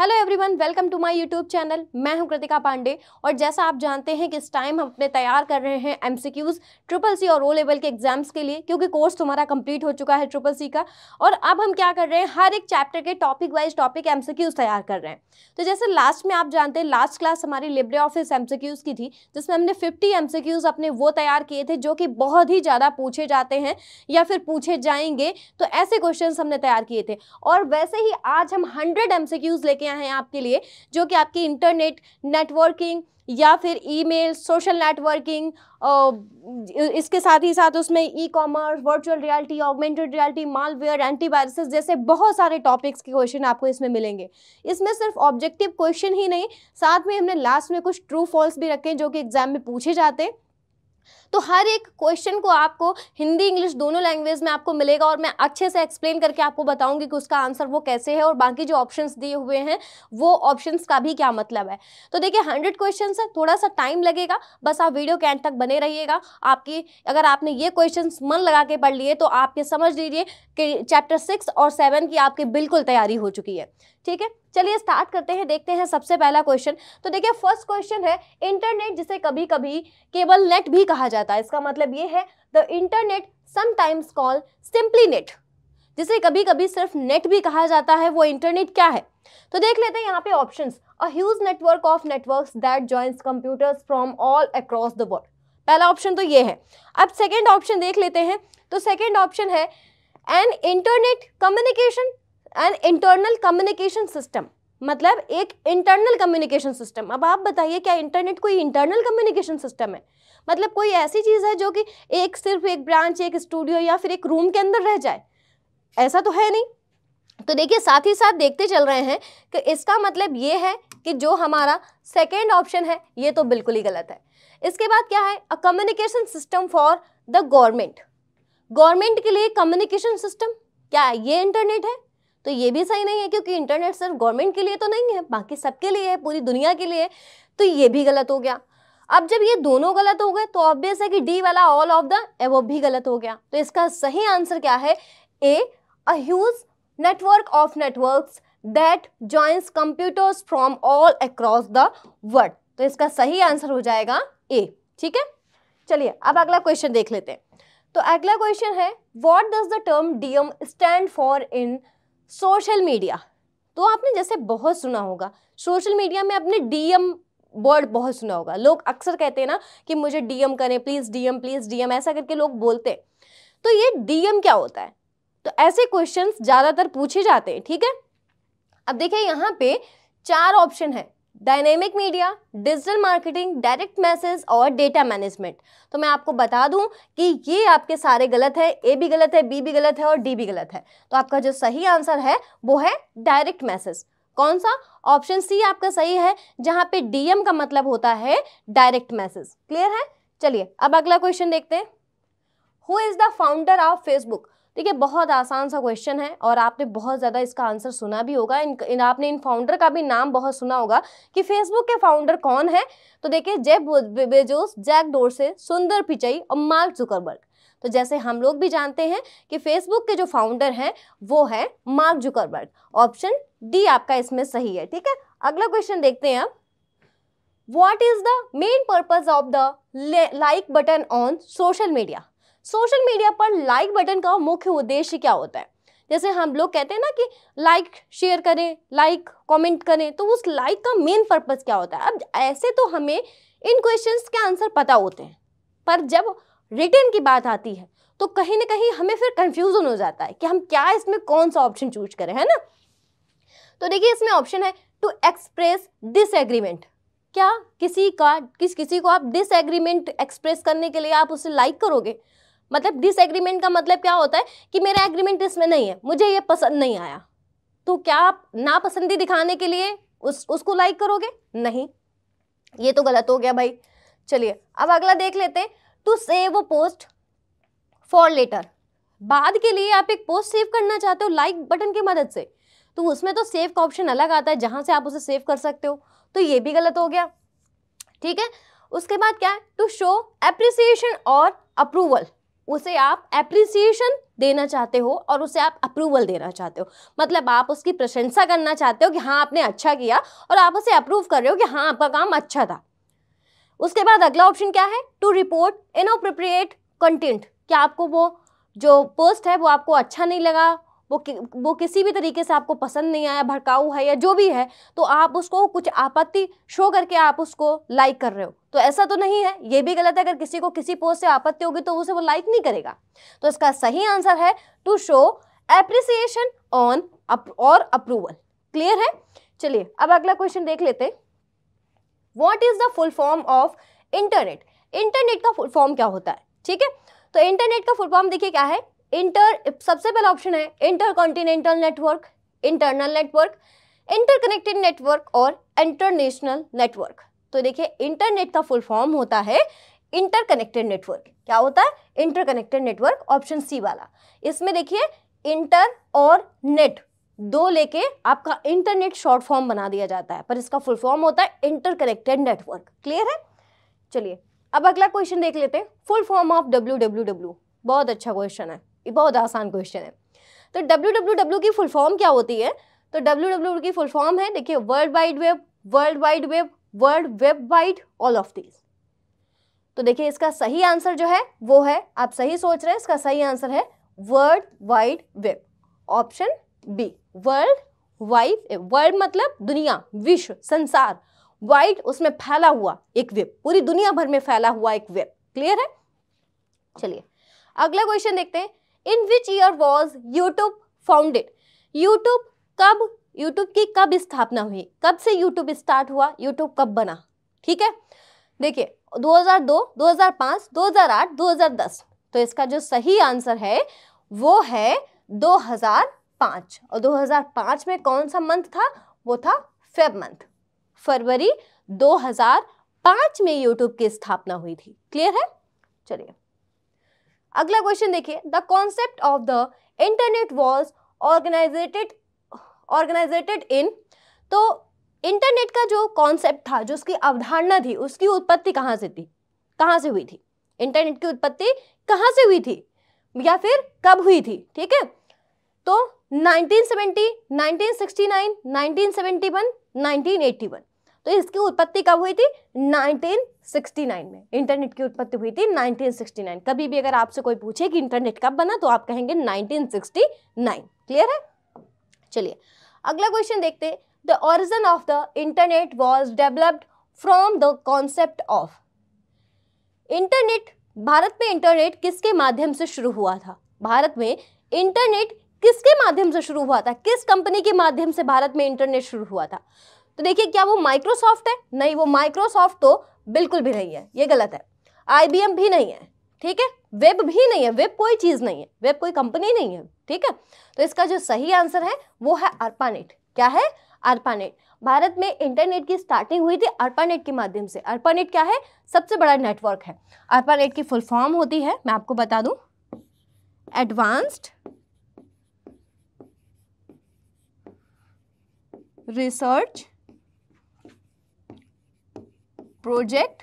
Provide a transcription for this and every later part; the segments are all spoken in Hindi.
Hello everyone welcome to my YouTube channel मैं हूं कृतिका पांडे और जैसा आप जानते हैं कि इस टाइम हम अपने तैयार कर रहे हैं एमसीक्यूज ट्रिपल सी और ओ लेवल के एग्जाम्स के लिए क्योंकि कोर्स तुम्हारा कंप्लीट हो चुका है ट्रिपल सी का और अब हम क्या कर रहे हैं हर एक चैप्टर के टॉपिक वाइज टॉपिक एम तैयार कर रहे हैं तो जैसे लास्ट में आप जानते हैं लास्ट क्लास हमारी लिब्रे ऑफिस एम की थी जिसमें हमने फिफ्टी एम अपने वो तैयार किए थे जो कि बहुत ही ज़्यादा पूछे जाते हैं या फिर पूछे जाएंगे तो ऐसे क्वेश्चन हमने तैयार किए थे और वैसे ही आज हम हंड्रेड एम लेके चुनौतियां हैं आपके लिए जो कि आपकी इंटरनेट नेटवर्किंग या फिर ईमेल सोशल नेटवर्किंग इसके साथ ही साथ उसमें e commerce virtual reality augmented reality malware antiviruses जैसे बहुत सारे टॉपिक्स के क्वेश्चन आपको इसमें मिलेंगे इसमें सिर्फ ऑब्जेक्टिव क्वेश्चन ही नहीं साथ में हमने लास्ट में कुछ ट्रू फॉल्स भी रखे हैं जो कि एग्जाम में पूछे जाते हैं तो हर एक क्वेश्चन को आपको हिंदी इंग्लिश दोनों लैंग्वेज में आपको मिलेगा और मैं अच्छे से एक्सप्लेन करके आपको बताऊंगी कि उसका आंसर वो कैसे है और बाकी जो ऑप्शंस दिए हुए हैं वो ऑप्शंस का भी क्या मतलब है तो देखिए हंड्रेड क्वेश्चन है थोड़ा सा टाइम लगेगा बस आप वीडियो के एंड तक बने रहिएगा आपकी अगर आपने ये क्वेश्चन मन लगा के पढ़ लिए तो आप ये समझ लीजिए कि चैप्टर सिक्स और सेवन की आपकी बिल्कुल तैयारी हो चुकी है ठीक है चलिए स्टार्ट करते हैं देखते हैं सबसे पहला क्वेश्चन तो देखिए फर्स्ट क्वेश्चन है इंटरनेट जिसे कभी कभी केबल नेट भी कहा जाता है जाता है इसका मतलब ये है the internet sometimes call simply net जिसे कभी कभी सिर्फ नेट भी कहा जाता है वो इंटरनेट क्या है तो देख लेते हैं यहाँ पे option as network of network that joins computers from all across the world पहला ऑप्शन तो ये है अब सेकेंड ऑप्शन देख लेते हैं तो सेकेंड ऑप्शन है an internet communication an internal communication system मतलब एक इंटरनल कम्युनिकेशन सिस्टम अब आप बताइए क्या इंटरनेट कोई इंटरनल कम्युनिकेशन सिस्टम है मतलब कोई ऐसी चीज़ है जो कि एक सिर्फ एक ब्रांच एक स्टूडियो या फिर एक रूम के अंदर रह जाए ऐसा तो है नहीं तो देखिए साथ ही साथ देखते चल रहे हैं कि इसका मतलब ये है कि जो हमारा सेकेंड ऑप्शन है ये तो बिल्कुल ही गलत है इसके बाद क्या है a communication system for the government government के लिए कम्युनिकेशन सिस्टम क्या ये इंटरनेट है तो ये भी सही नहीं है क्योंकि इंटरनेट सिर्फ गवर्नमेंट के लिए तो नहीं है बाकी सबके लिए है पूरी दुनिया के लिए तो ये भी गलत हो गया अब जब ये दोनों गलत हो गए तो ऑब्वियस है कि डी वाला ऑल ऑफ द एवो भी गलत हो गया तो इसका सही आंसर क्या है A as network of network that joins computers from all across the world तो इसका सही आंसर हो जाएगा ए ठीक है चलिए अब अगला क्वेश्चन देख लेते हैं तो अगला क्वेश्चन है what does the term DM stand for in social media तो आपने जैसे बहुत सुना होगा सोशल मीडिया में आपने डीएम वर्ड बहुत सुना होगा लोग अक्सर कहते हैं ना कि मुझे डीएम करें प्लीज़ डीएम प्लीज़ डीएम ऐसा करके लोग बोलते हैं तो ये डीएम क्या होता है तो ऐसे क्वेश्चन ज़्यादातर पूछे जाते हैं ठीक है अब देखिए यहाँ पे चार ऑप्शन है dynamic media digital marketing direct message और डेटा मैनेजमेंट तो मैं आपको बता दूं कि ये आपके सारे गलत है ए भी गलत है बी भी गलत है और डी भी गलत है तो आपका जो सही आंसर है वो है डायरेक्ट मैसेज कौन सा ऑप्शन सी आपका सही है जहां पे डीएम का मतलब होता है डायरेक्ट मैसेज क्लियर है चलिए अब अगला क्वेश्चन देखते हैं who is the founder of Facebook ठीक है बहुत आसान सा क्वेश्चन है और आपने बहुत ज़्यादा इसका आंसर सुना भी होगा इन, इन आपने इन फाउंडर का भी नाम बहुत सुना होगा कि फेसबुक के फाउंडर कौन है तो देखिए जेब बेजोस जैक डोरसे सुंदर पिचई और मार्क जुकरबर्ग तो जैसे हम लोग भी जानते हैं कि फेसबुक के जो फाउंडर हैं वो है मार्क जुकरबर्ग ऑप्शन डी आपका इसमें सही है ठीक है अगला क्वेश्चन देखते हैं what is the main purpose of the like button on social media social media पर लाइक बटन का मुख्य उद्देश्य क्या होता है जैसे हम लोग कहते हैं ना कि लाइक शेयर करें लाइक कमेंट करें तो उस लाइक का मेन पर्पज़ क्या होता है अब ऐसे तो हमें इन क्वेश्चंस के आंसर पता होते हैं पर जब रिटर्न की बात आती है तो कहीं ना कहीं हमें फिर कन्फ्यूज़न हो जाता है कि हम क्या इसमें कौन सा ऑप्शन चूज करें है ना तो देखिए इसमें ऑप्शन है टू एक्सप्रेस डिसएग्रीमेंट क्या किसी का किस किसी को आप डिसएग्रीमेंट एक्सप्रेस करने के लिए आप उसे लाइक करोगे मतलब डिसएग्रीमेंट का मतलब क्या होता है कि मेरा एग्रीमेंट इसमें नहीं है मुझे ये पसंद नहीं आया तो क्या आप नापसंदी दिखाने के लिए उस उसको लाइक करोगे नहीं ये तो गलत हो गया भाई चलिए अब अगला देख लेते हैं to save a post for later बाद के लिए आप एक पोस्ट सेव करना चाहते हो लाइक बटन की मदद से तो उसमें तो सेव का ऑप्शन अलग आता है जहाँ से आप उसे सेव कर सकते हो तो ये भी गलत हो गया ठीक है उसके बाद क्या है टू शो एप्रिसिएशन और अप्रूवल उसे आप एप्रिसिएशन देना चाहते हो और उसे आप अप्रूवल देना चाहते हो मतलब आप उसकी प्रशंसा करना चाहते हो कि हाँ आपने अच्छा किया और आप उसे अप्रूव कर रहे हो कि हाँ आपका काम अच्छा था उसके बाद अगला ऑप्शन क्या है to report inappropriate content क्या आपको वो जो पोस्ट है वो आपको अच्छा नहीं लगा वो कि, वो किसी भी तरीके से आपको पसंद नहीं आया भड़काऊ है या जो भी है तो आप उसको कुछ आपत्ति शो करके आप उसको लाइक कर रहे हो तो ऐसा तो नहीं है ये भी गलत है अगर किसी को किसी पोस्ट से आपत्ति होगी तो उसे वो लाइक नहीं करेगा तो इसका सही आंसर है टू शो एप्रिसिएशन ऑन और अप्रूवल क्लियर है चलिए अब अगला क्वेश्चन देख लेते what is the full form of internet internet का फुल फॉर्म क्या होता है ठीक है तो इंटरनेट का फुल फॉर्म देखिए क्या है इंटर सबसे पहला ऑप्शन है intercontinental network internal network interconnected network और इंटरनेशनल नेटवर्क तो देखिए इंटरनेट का फुल फॉर्म होता है इंटरकनेक्टेड नेटवर्क क्या होता है इंटरकनेक्टेड नेटवर्क ऑप्शन सी वाला इसमें देखिए इंटर और नेट दो लेके आपका इंटरनेट शॉर्ट फॉर्म बना दिया जाता है पर इसका फुल फॉर्म होता है इंटरकनेक्टेड नेटवर्क क्लियर है चलिए अब अगला क्वेश्चन देख लेते हैं फुल फॉर्म ऑफ डब्ल्यू बहुत अच्छा क्वेश्चन है ये बहुत आसान क्वेश्चन है तो डब्ल्यू की फुल फॉर्म क्या होती है तो डब्ल्यू की फुल फॉर्म है देखिए world wide web world wide web world web wide all of these तो देखिए इसका सही आंसर जो है वो है आप सही सोच रहे हैं इसका सही आंसर है world wide web option B world wide world मतलब दुनिया विश्व संसार वाइड उसमें फैला हुआ एक वेब पूरी दुनिया भर में फैला हुआ एक वेब क्लियर है चलिए अगला क्वेश्चन देखते हैं in which year was YouTube founded YouTube कब यूट्यूब की कब स्थापना हुई कब से यूट्यूब स्टार्ट हुआ यूट्यूब कब बना ठीक है देखिए 2002, 2005, 2008, 2010 तो इसका जो सही आंसर है वो है 2005 और 2005 में कौन सा मंथ था वो था फेब मंथ फरवरी 2005 में यूट्यूब की स्थापना हुई थी क्लियर है चलिए अगला क्वेश्चन देखिए the concept of the internet was organized organized in तो इंटरनेट का जो कॉन्सेप्ट था जो उसकी अवधारणा थी उसकी उत्पत्ति कहाँ से थी कहाँ से हुई थी इंटरनेट की उत्पत्ति कहाँ से हुई थी या फिर कब हुई थी ठीक है तो 1970, 1969, 1971, 1981 तो इसकी उत्पत्ति कब हुई थी 1969 में इंटरनेट की उत्पत्ति हुई थी 1969 कभी भी अगर आपसे कोई पूछे कि इंटरनेट कब बना तो आप कहेंगे 1969 क्लियर है चलिए अगला क्वेश्चन देखते the origin of the internet was developed from the concept of internet भारत में इंटरनेट किसके माध्यम से शुरू हुआ था भारत में इंटरनेट किसके माध्यम से शुरू हुआ था किस कंपनी के माध्यम से भारत में इंटरनेट शुरू हुआ था तो देखिए क्या वो माइक्रोसॉफ्ट है नहीं वो माइक्रोसॉफ्ट तो बिल्कुल भी नहीं है ये गलत है आईबीएम भी नहीं है ठीक है वेब भी नहीं है वेब कोई चीज़ नहीं है वेब कोई कंपनी नहीं है ठीक है तो इसका जो सही आंसर है वो है अर्पानेट क्या है अर्पानेट भारत में इंटरनेट की स्टार्टिंग हुई थी अर्पानेट के माध्यम से अर्पानेट क्या है सबसे बड़ा नेटवर्क है अर्पानेट की फुल फॉर्म होती है मैं आपको बता दू advanced research project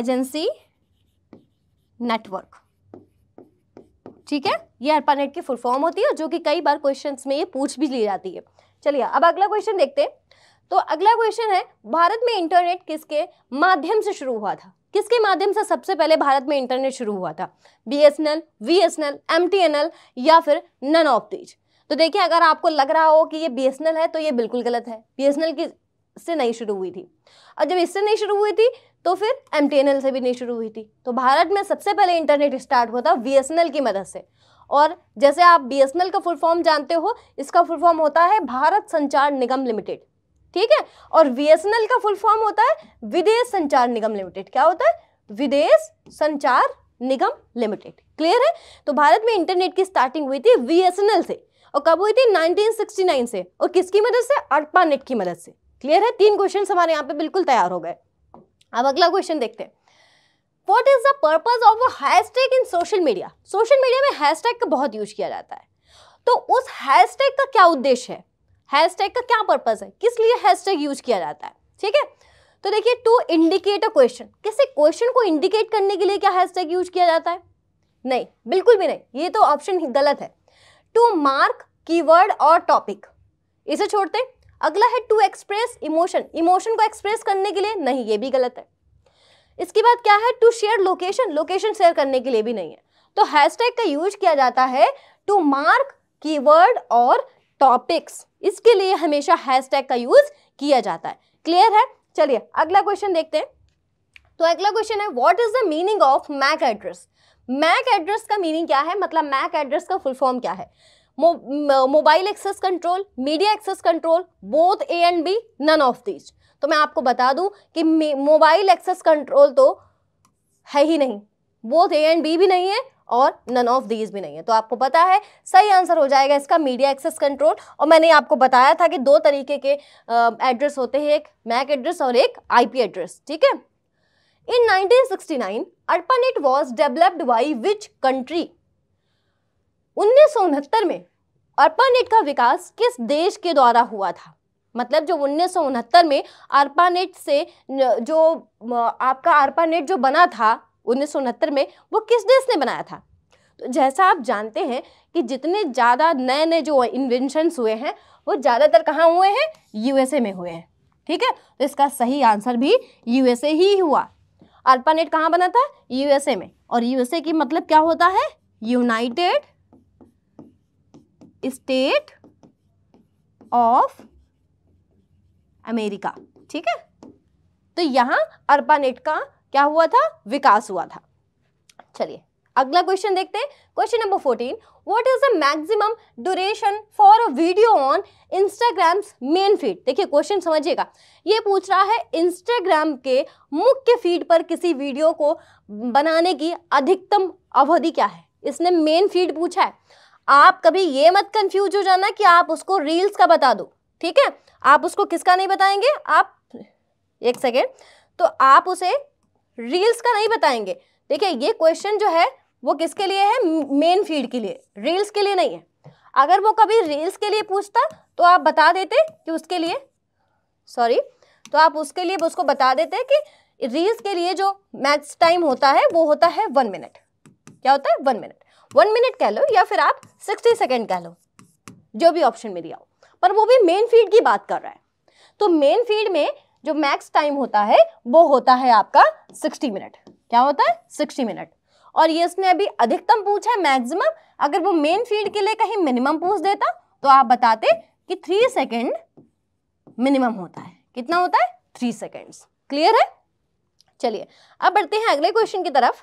agency network ठीक है ये अर्पानेट की फुल फॉर्म होती है जो कि कई बार क्वेश्चंस में ये पूछ भी ली जाती है चलिए अब अगला क्वेश्चन देखते हैं तो अगला क्वेश्चन है भारत में इंटरनेट किसके माध्यम से शुरू हुआ था किसके माध्यम से सबसे पहले भारत में इंटरनेट शुरू हुआ था B S N L V S N L M T N L या फिर नन ऑफ दीज तो देखिए अगर आपको लग रहा हो कि ये बी है तो ये बिल्कुल गलत है बी की से नहीं शुरू हुई थी और जब इससे नहीं शुरू हुई थी तो फिर एम से भी नहीं शुरू हुई थी तो भारत में सबसे पहले इंटरनेट स्टार्ट हुआ था बी की मदद से और जैसे आप बी का फुल फॉर्म जानते हो इसका फुल फॉर्म होता है भारत संचार निगम लिमिटेड ठीक है और बी का फुल फॉर्म होता है विदेश संचार निगम लिमिटेड क्या होता है विदेश संचार निगम लिमिटेड क्लियर है तो भारत में इंटरनेट की स्टार्टिंग हुई थी बी से और कब हुई थी 1969 से और किसकी मदद से अरपानेट की मदद से क्लियर है तीन क्वेश्चन हमारे यहाँ पे बिल्कुल तैयार हो गए अब अगला क्वेश्चन देखते हैं what is the purpose of a hashtag in social media social media में हैशटैग का बहुत यूज किया जाता है तो उस हैशटैग का क्या उद्देश्य है हैशटैग का क्या पर्पज है किस लिए हैशटैग यूज किया जाता है ठीक है तो देखिए टू इंडिकेट अ क्वेश्चन किसे क्वेश्चन को इंडिकेट करने के लिए क्या हैशटैग यूज किया जाता है नहीं बिल्कुल भी नहीं ये तो ऑप्शन गलत है टू मार्क कीवर्ड और टॉपिक इसे छोड़ते अगला है टू एक्सप्रेस इमोशन इमोशन को एक्सप्रेस करने के लिए नहीं ये भी गलत है इसके बाद क्या है to share location location share करने के लिए भी नहीं है तो हैशटैग का यूज किया जाता है टू मार्क कीवर्ड और टॉपिक्स इसके लिए हमेशा हैशटैग का यूज किया जाता है क्लियर है चलिए अगला क्वेश्चन देखते हैं तो अगला क्वेश्चन है what is the meaning of MAC address MAC address का मीनिंग क्या है मतलब मैक एड्रेस का फुल फॉर्म क्या है mobile access control media access control both A and B none of these तो मैं आपको बता दूं कि मोबाइल एक्सेस कंट्रोल तो है ही नहीं बोथ ए एंड बी भी नहीं है और नन ऑफ दीज भी नहीं है तो आपको पता है सही आंसर हो जाएगा इसका मीडिया एक्सेस कंट्रोल और मैंने आपको बताया था कि दो तरीके के एड्रेस होते हैं एक मैक एड्रेस और एक आईपी एड्रेस ठीक है In 1969, ARPANET was developed by which country? उन्नीस में अर्पानेट का विकास किस देश के द्वारा हुआ था मतलब जो उन्नीस में अर्पानेट से जो आपका अर्पानेट जो बना था उन्नीस में वो किस देश ने बनाया था तो जैसा आप जानते हैं कि जितने ज़्यादा नए नए जो इन्वेंशंस हुए हैं वो ज़्यादातर कहाँ हुए हैं यूएसए में हुए हैं ठीक है तो इसका सही आंसर भी यूएसए ही हुआ अल्पानेट कहाँ बना था यूएसए में और यूएसए की मतलब क्या होता है यूनाइटेड स्टेट ऑफ अमेरिका ठीक है तो यहाँ अर्पानेट का क्या हुआ था विकास हुआ था चलिए अगला क्वेश्चन देखते हैं question number fourteen what is the maximum duration for a video on Instagram main feed देखिए क्वेश्चन समझिएगा ये पूछ रहा है इंस्टाग्राम के मुख्य फीड पर किसी वीडियो को बनाने की अधिकतम अवधि क्या है इसने मेन फीड पूछा है आप कभी ये मत कंफ्यूज हो जाना कि आप उसको रील्स का बता दो ठीक है आप उसको किसका नहीं बताएंगे आप एक सेकेंड तो आप उसे रील्स का नहीं बताएंगे देखिए ये क्वेश्चन जो है वो किसके लिए है मेन फीड के लिए रील्स के लिए नहीं है अगर वो कभी रील्स के लिए पूछता तो आप बता देते कि उसके लिए सॉरी तो आप उसके लिए उसको बता देते कि रील्स के लिए जो मैक्स टाइम होता है वो होता है वन मिनट क्या होता है वन मिनट वन मिनट कह लो या फिर आप सिक्सटी सेकेंड कह लो जो भी ऑप्शन में दिया हो पर वो भी मेन फीड की बात कर रहा है तो मेन फीड में जो मैक्स टाइम होता है वो होता है आपका सिक्सटी मिनट क्या होता है सिक्सटी मिनट और ये उसने अभी अधिकतम पूछा है मैक्सिमम अगर वो मेन फील्ड के लिए कहीं मिनिमम पूछ देता तो आप बताते कि थ्री सेकेंड मिनिमम होता है कितना होता है थ्री सेकेंड्स क्लियर है चलिए अब बढ़ते हैं अगले क्वेश्चन की तरफ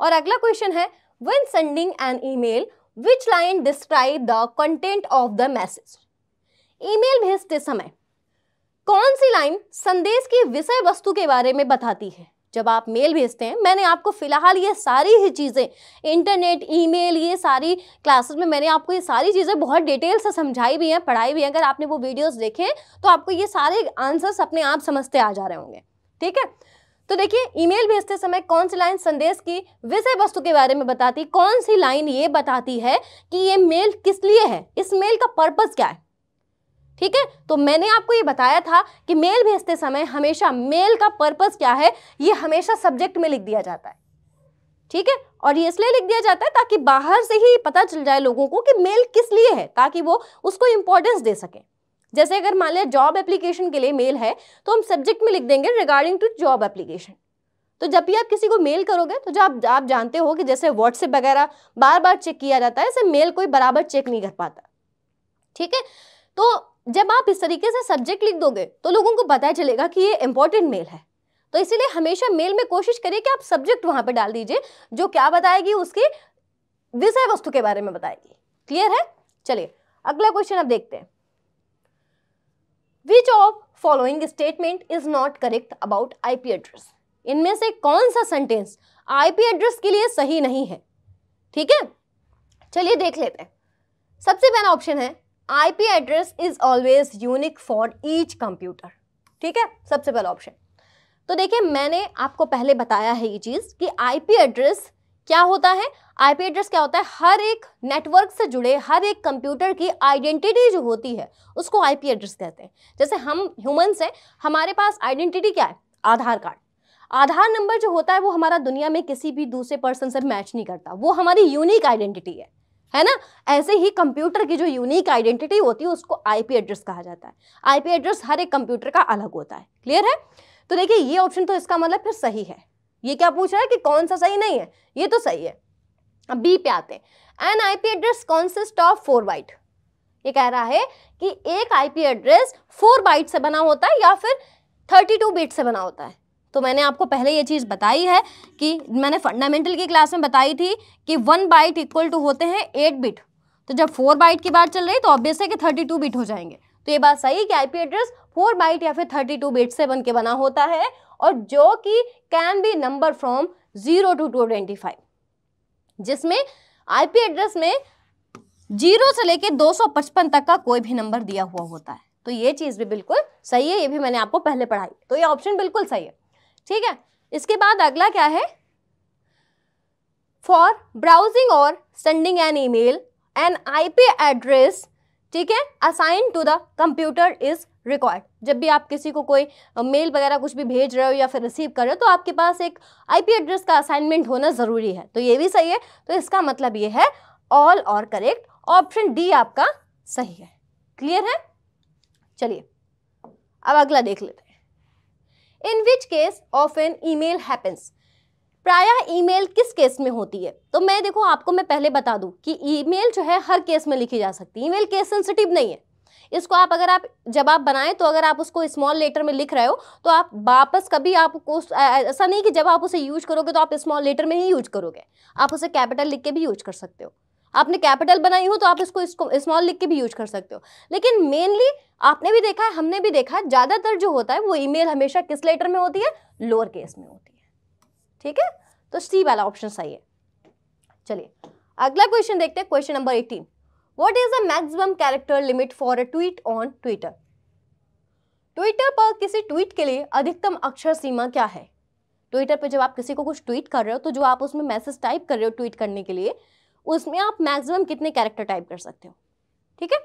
और अगला क्वेश्चन है when sending an email which line describe the content of the message email भेजते समय कौन सी लाइन संदेश की विषय वस्तु के बारे में बताती है जब आप मेल भेजते हैं मैंने आपको फ़िलहाल ये सारी ही चीज़ें इंटरनेट ईमेल ये सारी क्लासेस में मैंने आपको ये सारी चीज़ें बहुत डिटेल से समझाई भी हैं पढ़ाई भी हैं अगर आपने वो वीडियोज़ देखे तो आपको ये सारे आंसर्स अपने आप समझते आ जा रहे होंगे ठीक है तो देखिए ईमेल भेजते समय कौन सी लाइन संदेश की विषय वस्तु के बारे में बताती कौन सी लाइन ये बताती है कि ये मेल किस लिए है इस मेल का पर्पज़ क्या है ठीक है तो मैंने आपको ये बताया था कि मेल भेजते समय हमेशा मेल का पर्पज क्या है ये हमेशा सब्जेक्ट में लिख दिया जाता है ठीक है और ये इसलिए लिख दिया जाता है ताकि बाहर से ही पता चल जाए लोगों को कि मेल किस लिए है ताकि वो उसको इंपॉर्टेंस दे सकें जैसे अगर मान लिया जॉब एप्लीकेशन के लिए मेल है तो हम सब्जेक्ट में लिख देंगे रिगार्डिंग टू जॉब एप्लीकेशन तो जब भी आप किसी को मेल करोगे तो जब आप जानते हो कि जैसे व्हाट्सएप वगैरह बार बार चेक किया जाता है ऐसे मेल कोई बराबर चेक नहीं कर पाता ठीक है तो जब आप इस तरीके से सब्जेक्ट लिख दोगे तो लोगों को पता चलेगा कि ये इंपॉर्टेंट मेल है तो इसीलिए हमेशा मेल में कोशिश करिए कि आप सब्जेक्ट वहां पर डाल दीजिए जो क्या बताएगी उसकी विषय वस्तु के बारे में बताएगी क्लियर है चलिए अगला क्वेश्चन आप देखते हैं which of following statement is not correct about IP address इनमें से कौन सा सेंटेंस आईपी एड्रेस के लिए सही नहीं है ठीक है चलिए देख लेते हैं सबसे पहला ऑप्शन है P address is always unique for each computer ठीक है सबसे पहला ऑप्शन तो देखिए मैंने आपको पहले बताया है ये चीज़ कि पी एड्रेस क्या होता है पी एड्रेस क्या होता है हर एक नेटवर्क से जुड़े हर एक कंप्यूटर की आइडेंटिटी जो होती है उसको पी एड्रेस कहते हैं जैसे हम ह्यूमंस हैं हमारे पास आइडेंटिटी क्या है आधार कार्ड आधार नंबर जो होता है वो हमारा दुनिया में किसी भी दूसरे पर्सन से मैच नहीं करता वो हमारी यूनिक आइडेंटिटी है है ना ऐसे ही कंप्यूटर की जो यूनिक आइडेंटिटी होती है उसको आईपी एड्रेस कहा जाता है आईपी एड्रेस हर एक कंप्यूटर का अलग होता है क्लियर है तो देखिए ये ऑप्शन तो इसका मतलब फिर सही है ये क्या पूछ रहा है कि कौन सा सही नहीं है ये तो सही है अब बी पे आते हैं an P address consist of four byte ये कह रहा है कि एक आईपी एड्रेस फोर बाइट से बना होता है या फिर थर्टी टू बीट से बना होता है तो मैंने आपको पहले ये चीज़ बताई है कि मैंने फंडामेंटल की क्लास में बताई थी कि वन बाइट इक्वल टू होते हैं एट बिट तो जब फोर बाइट की बात चल रही तो ऑब्वियस है कि थर्टी टू बिट हो जाएंगे तो ये बात सही है कि आईपी एड्रेस फोर बाइट या फिर थर्टी टू बिट से बन के बना होता है और जो कि can be number from zero to two twenty five जिसमें आईपी एड्रेस में जीरो से लेके पचपन तक का कोई भी नंबर दिया हुआ होता है तो ये चीज़ भी बिल्कुल सही है ये भी मैंने आपको पहले पढ़ाई तो ये ऑप्शन बिल्कुल सही है ठीक है इसके बाद अगला क्या है फॉर ब्राउजिंग और sending an email an P address ठीक है assign to the computer is record जब भी आप किसी को कोई मेल वगैरह कुछ भी भेज रहे हो या फिर रिसीव कर रहे हो तो आपके पास एक आईपी एड्रेस का असाइनमेंट होना ज़रूरी है तो ये भी सही है तो इसका मतलब ये है ऑल और करेक्ट ऑप्शन डी आपका सही है क्लियर है चलिए अब अगला देख लेते in which case of an email happens e email किस केस में होती है तो मैं देखो आपको मैं पहले बता दूं कि ईमेल जो है हर केस में लिखी जा सकती है ईमेल केस सेंसिटिव नहीं है इसको आप अगर आप जब आप बनाएं तो अगर आप उसको स्मॉल लेटर में लिख रहे हो तो आप वापस कभी आपको ऐसा नहीं कि जब आप उसे यूज करोगे तो आप स्मॉल लेटर में ही यूज करोगे आप उसे कैपिटल लिख के भी यूज कर सकते हो आपने कैपिटल बनाई हो तो आप इसको स्मॉल लिख के भी यूज कर सकते हो लेकिन मेनली आपने भी देखा है हमने भी देखा है ज़्यादातर जो होता है वो ईमेल हमेशा किस लेटर में होती है लोअर केस में होती है ठीक है तो सी वाला ऑप्शन सही है चलिए अगला क्वेश्चन देखते हैं question number eighteen what is the maximum character limit for a tweet on Twitter Twitter पर किसी ट्वीट के लिए अधिकतम अक्षर सीमा क्या है ट्विटर पर जब आप किसी को कुछ ट्वीट कर रहे हो तो जो आप उसमें मैसेज टाइप कर रहे हो ट्वीट करने के लिए उसमें आप मैक्सिमम कितने कैरेक्टर टाइप कर सकते हो ठीक है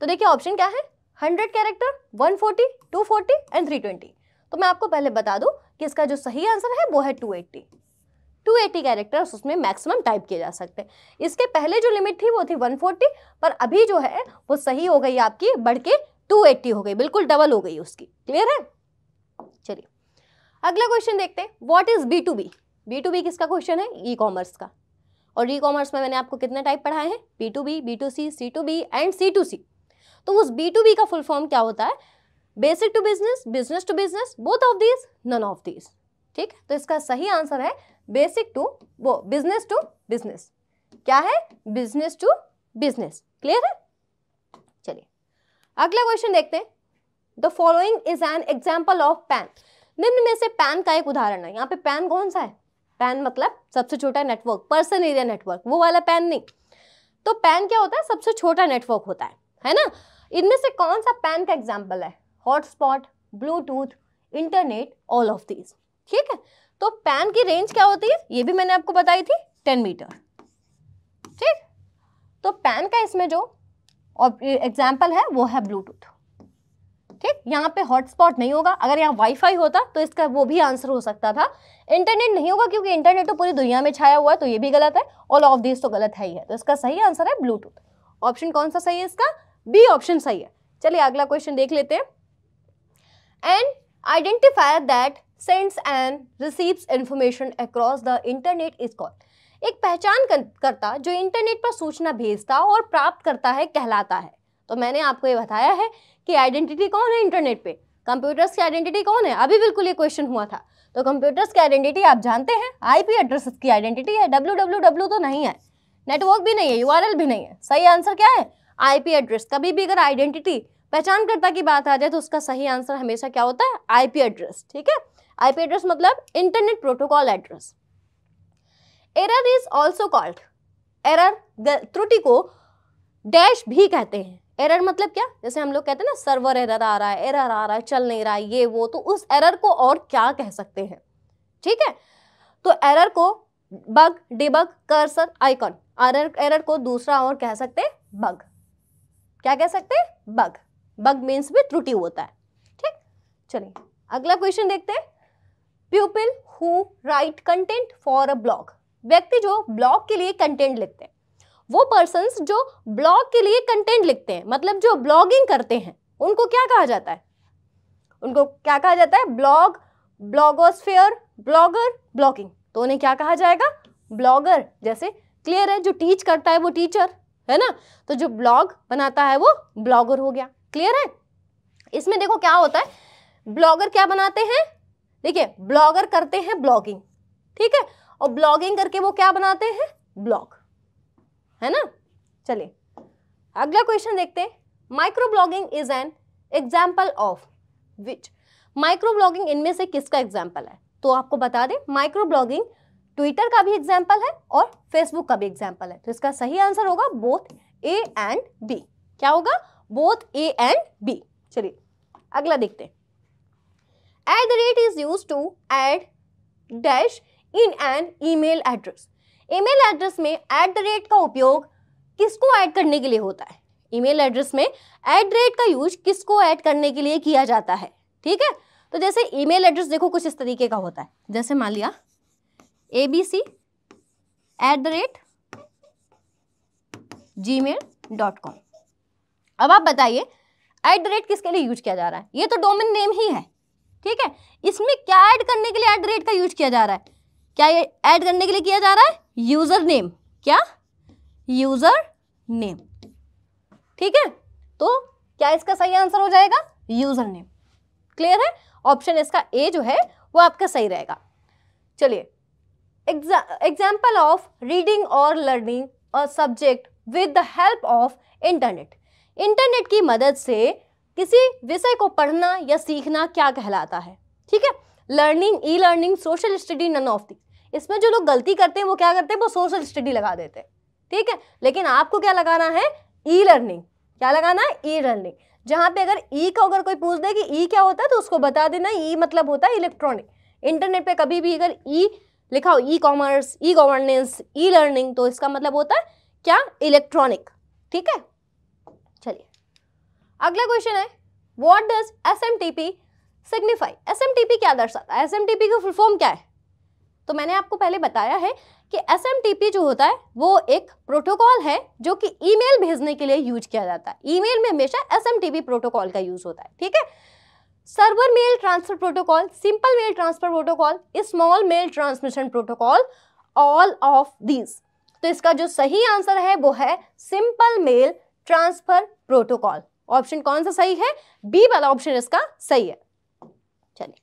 तो देखिए ऑप्शन क्या है hundred character one forty two forty and three twenty तो मैं आपको पहले बता दूं कि इसका जो सही आंसर है वो है two eighty two eighty characters उसमें मैक्सिमम टाइप किए जा सकते हैं इसके पहले जो लिमिट थी वो थी वन फोर्टी पर अभी जो है वो सही हो गई आपकी बढ़ के टू एट्टी हो गई बिल्कुल डबल हो गई उसकी क्लियर है चलिए अगला क्वेश्चन देखते हैं what is B to B B to B किसका क्वेश्चन है ई e कॉमर्स का और ई कॉमर्स में मैंने आपको कितने टाइप पढ़ाए हैं B to B B to C C to B and C to C तो उस बी टू बी का फुल फॉर्म क्या होता है basic to business business to business both of these none of these ठीक तो इसका सही आंसर है बेसिक टू वो बिजनेस टू बिजनेस क्या है बिजनेस टू बिजनेस क्लियर है चलिए अगला क्वेश्चन देखते हैं the following is an example of PAN निम्न में से पैन का एक उदाहरण है यहाँ पे पैन कौन सा है पैन मतलब सबसे छोटा नेटवर्क पर्सन एरिया नेटवर्क वो वाला पैन नहीं तो पैन क्या होता है सबसे छोटा नेटवर्क होता है है ना इनमें से कौन सा पैन का एग्जाम्पल है hotspot Bluetooth internet all of these ठीक है तो पैन की रेंज क्या होती है ये भी मैंने आपको बताई थी टेन मीटर ठीक तो पैन का इसमें जो एग्जाम्पल है वो है ब्लूटूथ ठीक यहाँ पे हॉटस्पॉट नहीं होगा अगर यहाँ वाईफाई होता तो इसका वो भी आंसर हो सकता था इंटरनेट नहीं होगा क्योंकि इंटरनेट तो पूरी दुनिया में छाया हुआ है तो ये भी गलत है ऑल ऑफ दिस तो गलत है ही है तो इसका सही आंसर है ब्लूटूथ ऑप्शन कौन सा सही है इसका बी ऑप्शन सही है चलिए अगला क्वेश्चन देख लेते हैं and identify that sends and receives information across the internet is called एक पहचान करता जो इंटरनेट पर सूचना भेजता और प्राप्त करता है कहलाता है तो मैंने आपको ये बताया है कि आइडेंटिटी कौन है इंटरनेट पे कंप्यूटर्स की आइडेंटिटी कौन है अभी बिल्कुल ये क्वेश्चन हुआ था तो कंप्यूटर्स की आइडेंटिटी आप जानते हैं आईपी एड्रेस की आइडेंटिटी है डब्ल्यू तो नहीं है नेटवर्क भी नहीं है यूआरएल भी नहीं है सही आंसर क्या है आईपी एड्रेस कभी भी अगर आइडेंटिटी पहचान करता की बात आ जाए तो उसका सही आंसर हमेशा क्या होता है आईपी एड्रेस ठीक है आईपी एड्रेस मतलब internet protocol address error is also called error त्रुटि को डैश भी कहते हैं एरर मतलब क्या जैसे हम लोग कहते हैं ना सर्वर एरर आ रहा है एरर आ रहा है चल नहीं रहा है ये वो तो उस एरर को और क्या कह सकते हैं ठीक है तो एरर को bug debug cursor icon error error को दूसरा और कह सकते हैं बग क्या कह सकते हैं बग बग मीन्स भी त्रुटि होता है ठीक चलिए अगला क्वेश्चन देखते हैं pupil who write content for a blog व्यक्ति जो ब्लॉग के लिए कंटेंट लिखते हैं वो पर्सन जो ब्लॉग के लिए कंटेंट लिखते हैं मतलब जो ब्लॉगिंग करते हैं उनको क्या कहा जाता है उनको क्या कहा जाता है ब्लॉग ब्लॉगोस्फेयर ब्लॉगर ब्लॉगिंग तो उन्हें क्या कहा जाएगा ब्लॉगर जैसे क्लियर है जो टीच करता है वो टीचर है ना तो जो ब्लॉग बनाता है वो ब्लॉगर हो गया क्लियर है इसमें देखो क्या होता है ब्लॉगर क्या बनाते हैं देखिए ब्लॉगर करते हैं ब्लॉगिंग ठीक है और ब्लॉगिंग करके वो क्या बनाते हैं ब्लॉग है ना चलिए अगला क्वेश्चन देखते हैं micro blogging is an example of which micro blogging इनमें से किसका एग्जाम्पल है तो आपको बता दें माइक्रो ब्लॉगिंग ट्विटर का भी एग्जाम्पल है और फेसबुक का भी एग्जाम्पल है तो इसका सही आंसर होगा बोथ ए एंड बी क्या होगा बोथ ए एंड बी चलिए अगला देखते हैं at the rate is use to add dash in an email address email address में एट द रेट का उपयोग किसको ऐड करने के लिए होता है ईमेल एड्रेस में एट द रेट का यूज किसको ऐड करने के लिए किया जाता है ठीक है तो जैसे ईमेल एड्रेस देखो कुछ इस तरीके का होता है जैसे मान लिया A B C at the rate Gmail dot com अब आप बताइए एट द रेट किसके लिए यूज किया जा रहा है ये तो डोमेन नेम ही है ठीक है इसमें क्या ऐड करने के लिए एट द रेट का यूज किया जा रहा है क्या ये ऐड करने के लिए किया जा रहा है यूज़र नेम क्या यूज़र नेम ठीक है तो क्या इसका सही आंसर हो जाएगा यूज़र नेम क्लियर है ऑप्शन इसका ए जो है वो आपका सही रहेगा चलिए एग्जाम्पल ऑफ रीडिंग और लर्निंग और subject with the help of internet internet की मदद से किसी विषय को पढ़ना या सीखना क्या कहलाता है ठीक है learning e learning social study none of the इसमें जो लोग गलती करते हैं वो क्या करते हैं वो सोशल स्टडी लगा देते हैं ठीक है लेकिन आपको क्या लगाना है ई लर्निंग क्या लगाना है ई लर्निंग जहाँ पे अगर ई e का अगर कोई पूछ दे कि ई e क्या होता है तो उसको बता देना ई e मतलब होता है इलेक्ट्रॉनिक इंटरनेट पे कभी भी अगर ई लिखा हो e commerce e governance e learning तो इसका मतलब होता है क्या इलेक्ट्रॉनिक ठीक है चलिए अगला क्वेश्चन है what does S M T P signify S M T P क्या दर्शाता है एस एम टी पी का फुल फॉर्म क्या है तो मैंने आपको पहले बताया है कि एस जो होता है वो एक प्रोटोकॉल है जो कि ईमेल भेजने के लिए यूज किया जाता है ईमेल में हमेशा एस प्रोटोकॉल का यूज होता है ठीक है server mail transfer protocol simple mail transfer protocol small mail transmission protocol all of these तो इसका जो सही आंसर है वो है simple mail transfer protocol option कौन सा सही है बी वाला ऑप्शन इसका सही है चलिए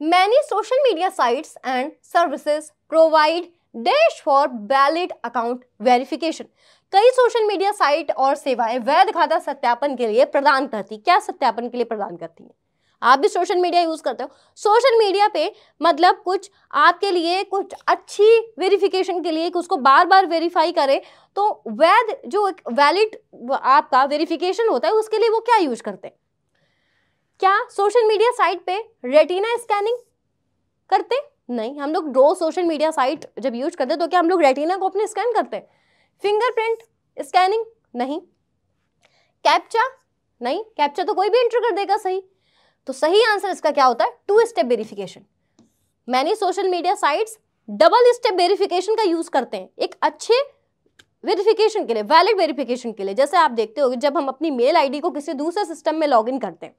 Many social media sites and services provide dash for valid account verification कई सोशल मीडिया साइट और सेवाएं वैध खाता सत्यापन के लिए प्रदान करती क्या सत्यापन के लिए प्रदान करती हैं आप भी सोशल मीडिया यूज़ करते हो सोशल मीडिया पे मतलब कुछ आपके लिए कुछ अच्छी वेरिफिकेशन के लिए कि उसको बार बार वेरीफाई करें तो वैध जो एक वैलिड आपका वेरिफिकेशन होता है उसके लिए वो क्या यूज करते हैं क्या सोशल मीडिया साइट पे रेटिना स्कैनिंग करते नहीं हम लोग रोज सोशल मीडिया साइट जब यूज करते तो क्या हम लोग रेटिना को अपने स्कैन करते फिंगरप्रिंट स्कैनिंग नहीं कैप्चा नहीं कैप्चा तो कोई भी एंटर कर देगा सही तो सही आंसर इसका क्या होता है two step verification many social media sites double step verification का यूज करते हैं एक अच्छे वेरिफिकेशन के लिए वैलिड वेरिफिकेशन के लिए जैसे आप देखते हो जब हम अपनी मेल आईडी को किसी दूसरे सिस्टम में लॉगिन करते हैं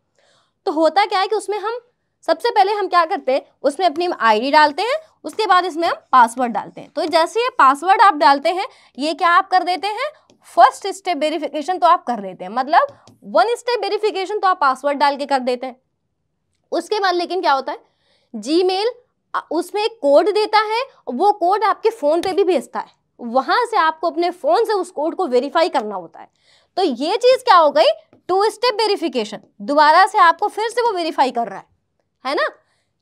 तो होता क्या है कि उसमें हम सबसे पहले हम क्या करते हैं उसमें अपनी आईडी डालते हैं उसके बाद इसमें हम पासवर्ड डालते हैं तो जैसे ये पासवर्ड आप डालते हैं ये क्या आप कर देते हैं फर्स्ट स्टेप वेरिफिकेशन तो आप कर देते हैं मतलब वन स्टेप वेरिफिकेशन तो आप पासवर्ड डाल के कर देते हैं उसके बाद लेकिन क्या होता है जी उसमें एक कोड देता है वो कोड आपके फ़ोन पे भी भेजता है वहां से आपको अपने फ़ोन से उस कोड को वेरीफाई करना होता है तो ये चीज क्या हो गई टू स्टेप वेरिफिकेशन दोबारा से आपको फिर से वो वेरीफाई कर रहा है है ना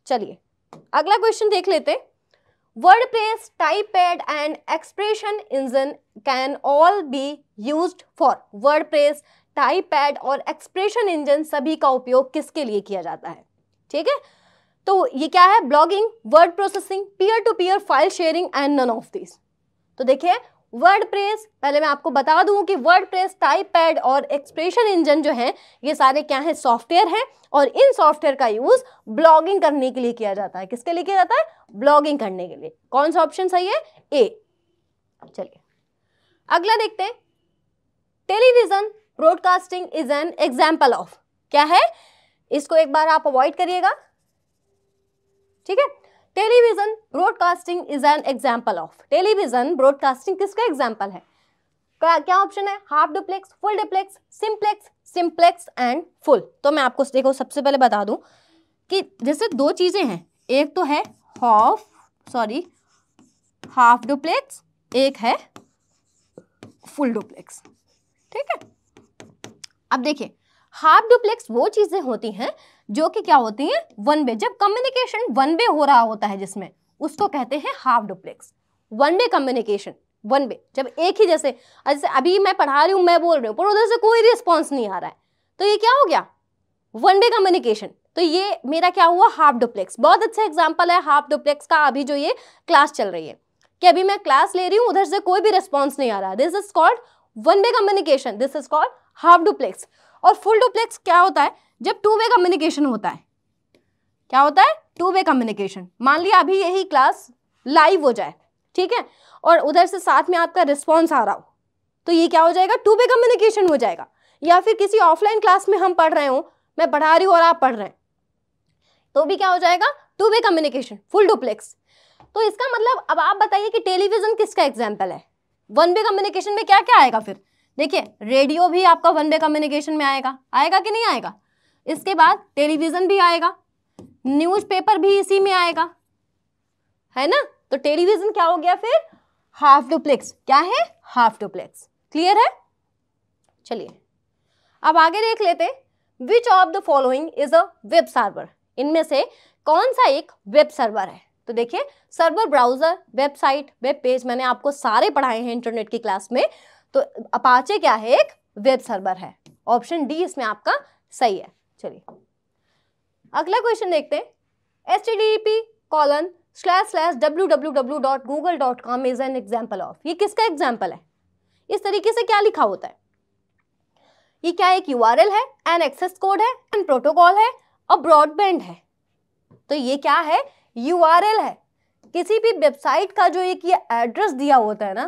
चलिए अगला क्वेश्चन देख लेते word place TypePad and expression engine can all be use for word place TypePad और एक्सप्रेशन इंजन सभी का उपयोग किसके लिए किया जाता है ठीक है तो ये क्या है blogging word processing peer to peer file sharing and none of this तो देखिए वर्ड प्रेस पहले मैं आपको बता दूं कि वर्ड प्रेस टाइप पैड और एक्सप्रेशन इंजन जो है ये सारे क्या है सॉफ्टवेयर हैं और इन सॉफ्टवेयर का यूज़ ब्लॉगिंग करने के लिए किया जाता है किसके लिए किया जाता है ब्लॉगिंग करने के लिए कौन सा ऑप्शन सही है ए चलिए अगला देखते हैं television broadcasting is an example of क्या है इसको एक बार आप अवॉइड करिएगा ठीक है television broadcasting is an example of television broadcasting किसका एग्जाम्पल है क्या ऑप्शन है half duplex full duplex simplex simplex and full तो मैं आपको देखो सबसे पहले बता दूं कि जैसे दो चीज़ें हैं एक तो है हाफ सॉरी हाफ डुप्लेक्स एक है फुल डुप्लेक्स ठीक है अब देखिए हाफ डुप्लेक्स वो चीज़ें होती हैं जो कि क्या होती है वन वे जब कम्युनिकेशन वन वे हो रहा होता है जिसमें उसको कहते हैं half duplex one way communication one way जब एक ही जैसे जैसे अभी मैं पढ़ा रही हूं मैं बोल रही हूँ पर उधर से कोई रिस्पॉन्स नहीं आ रहा है तो ये क्या हो गया वन वे कम्युनिकेशन तो ये मेरा क्या हुआ हाफ डुप्लेक्स बहुत अच्छा एग्जाम्पल है हाफ डुप्लेक्स का अभी जो ये क्लास चल रही है कि अभी मैं क्लास ले रही हूँ उधर से कोई भी रिस्पॉन्स नहीं आ रहा this is called one way communication this is called half duplex और फुल डुप्लेक्स क्या होता है जब टू वे कम्युनिकेशन होता है क्या होता है टू वे कम्युनिकेशन मान लिया अभी यही क्लास लाइव हो जाए ठीक है और उधर से साथ में आपका रिस्पॉन्स आ रहा हो तो ये क्या हो जाएगा टू वे कम्युनिकेशन हो जाएगा या फिर किसी ऑफलाइन क्लास में हम पढ़ रहे हो मैं पढ़ा रही हूँ और आप पढ़ रहे हैं तो भी क्या हो जाएगा two way communication full duplex तो इसका मतलब अब आप बताइए कि टेलीविजन किसका एग्जाम्पल है वन वे कम्युनिकेशन में क्या क्या आएगा फिर देखिए रेडियो भी आपका वन वे कम्युनिकेशन में आएगा आएगा कि नहीं आएगा इसके बाद टेलीविज़न भी आएगा न्यूज़पेपर भी इसी में आएगा है ना तो टेलीविज़न क्या हो गया फिर हाफ डुप्लेक्स क्या है हाफ डुप्लेक्स क्लियर है चलिए अब आगे देख लेते which of the following is a web server इनमें से कौन सा एक वेब सर्वर है तो देखिए server browser website web page मैंने आपको सारे पढ़ाए हैं इंटरनेट की क्लास में तो अपाचे क्या है एक वेब सर्वर है ऑप्शन डी इसमें आपका सही है चलिए अगला क्वेश्चन देखते हैं S T D P colon slash slash W W W dot Google dot com is an example of ये किसका एग्जाम्पल है इस तरीके से क्या लिखा होता है ये क्या एक यू आर एल है एन एक्सेस कोड है एन प्रोटोकॉल है और ब्रॉडबैंड है तो ये क्या है यू आर एल है किसी भी वेबसाइट का जो एक ये एड्रेस दिया होता है ना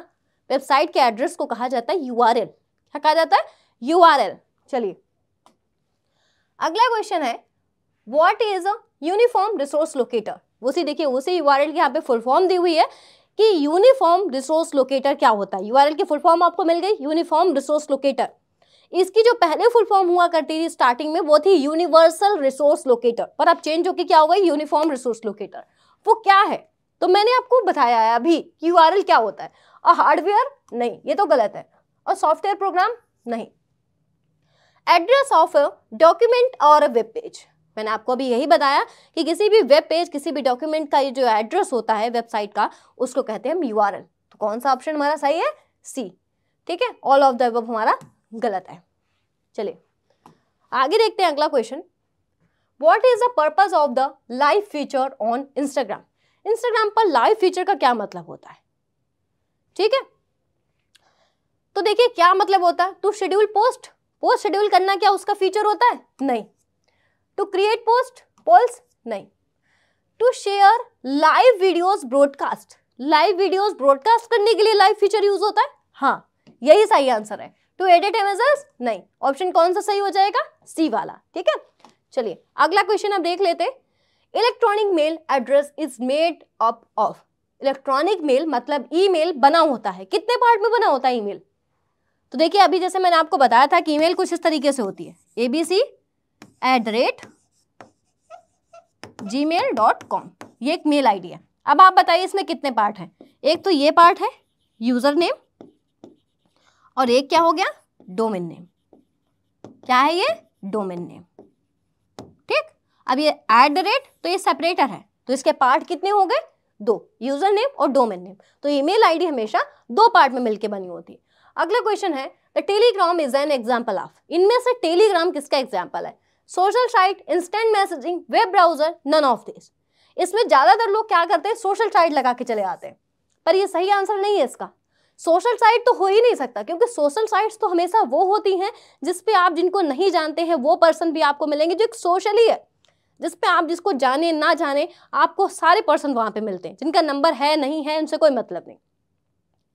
वेबसाइट के एड्रेस को कहा जाता है यू आर एल क्या कहा जाता है यू आर एल चलिए अगला क्वेश्चन है what is a uniform resource locator उसी देखिए उसी यू आर एल की यहाँ पे फुल फॉर्म दी हुई है कि यूनिफॉर्म रिसोर्स लोकेटर क्या होता है यू आर एल की फुल फॉर्म आपको मिल गई यूनिफॉर्म रिसोर्स लोकेटर इसकी जो पहले फुल फॉर्म हुआ करती थी स्टार्टिंग में वो थी यूनिवर्सल रिसोर्स लोकेटर पर अब चेंज होकर क्या हो गई यूनिफॉर्म रिसोर्स लोकेटर वो क्या है तो मैंने आपको बताया है अभी कि यू क्या होता है और हार्डवेयर नहीं ये तो गलत है और सॉफ्टवेयर प्रोग्राम नहीं एड्रेस ऑफ अ डॉक्यूमेंट और अ वेब पेज मैंने आपको अभी यही बताया कि किसी भी वेब पेज किसी भी डॉक्यूमेंट का ये जो एड्रेस होता है वेबसाइट का उसको कहते हैं हम यू तो कौन सा ऑप्शन हमारा सही है सी ठीक है ऑल ऑफ द अब हमारा गलत है चलिए आगे देखते हैं अगला question what is the purpose of the live feature on Instagram Instagram पर लाइव फीचर का क्या मतलब होता है ठीक है तो देखिए क्या मतलब होता है to schedule post post schedule करना क्या उसका फीचर होता है नहीं टू क्रिएट पोस्ट पोल्स नहीं to share live videos broadcast live videos broadcast करने के लिए लाइव फीचर यूज होता है हाँ यही सही आंसर है टू एडिट इमेजेस नहीं ऑप्शन कौन सा सही हो जाएगा सी वाला ठीक है चलिए अगला क्वेश्चन आप देख लेते electronic mail address is made up of electronic mail मतलब ईमेल बना होता है कितने पार्ट में बना होता है ईमेल तो देखिए अभी जैसे मैंने आपको बताया था कि ईमेल कुछ इस तरीके से होती है A B C at the rate Gmail dot com ये एक मेल आईडी है अब आप बताइए इसमें कितने पार्ट हैं एक तो ये पार्ट है यूज़र नेम और एक क्या हो गया डोमेन नेम क्या है ये डोमेन नेम ठीक अब ये एट द रेट तो ये सेपरेटर है तो इसके पार्ट कितने हो गए दो यूज़र नेम और डोमेन नेम तो ईमेल आईडी हमेशा दो पार्ट में मिलके बनी होती है अगला क्वेश्चन है the Telegram is an example of इनमें से टेलीग्राम किसका एग्जाम्पल है social site instant messaging web browser none of this इसमें ज़्यादातर लोग क्या करते हैं सोशल साइट लगा के चले आते हैं पर ये सही आंसर नहीं है इसका सोशल साइट तो हो ही नहीं सकता क्योंकि सोशल साइट्स तो हमेशा वो होती हैं जिस पे आप जिनको नहीं जानते हैं वो पर्सन भी आपको मिलेंगे जो एक सोशली है जिस पे आप जिसको जाने ना जाने आपको सारे पर्सन वहां पे मिलते हैं जिनका नंबर है नहीं है उनसे कोई मतलब नहीं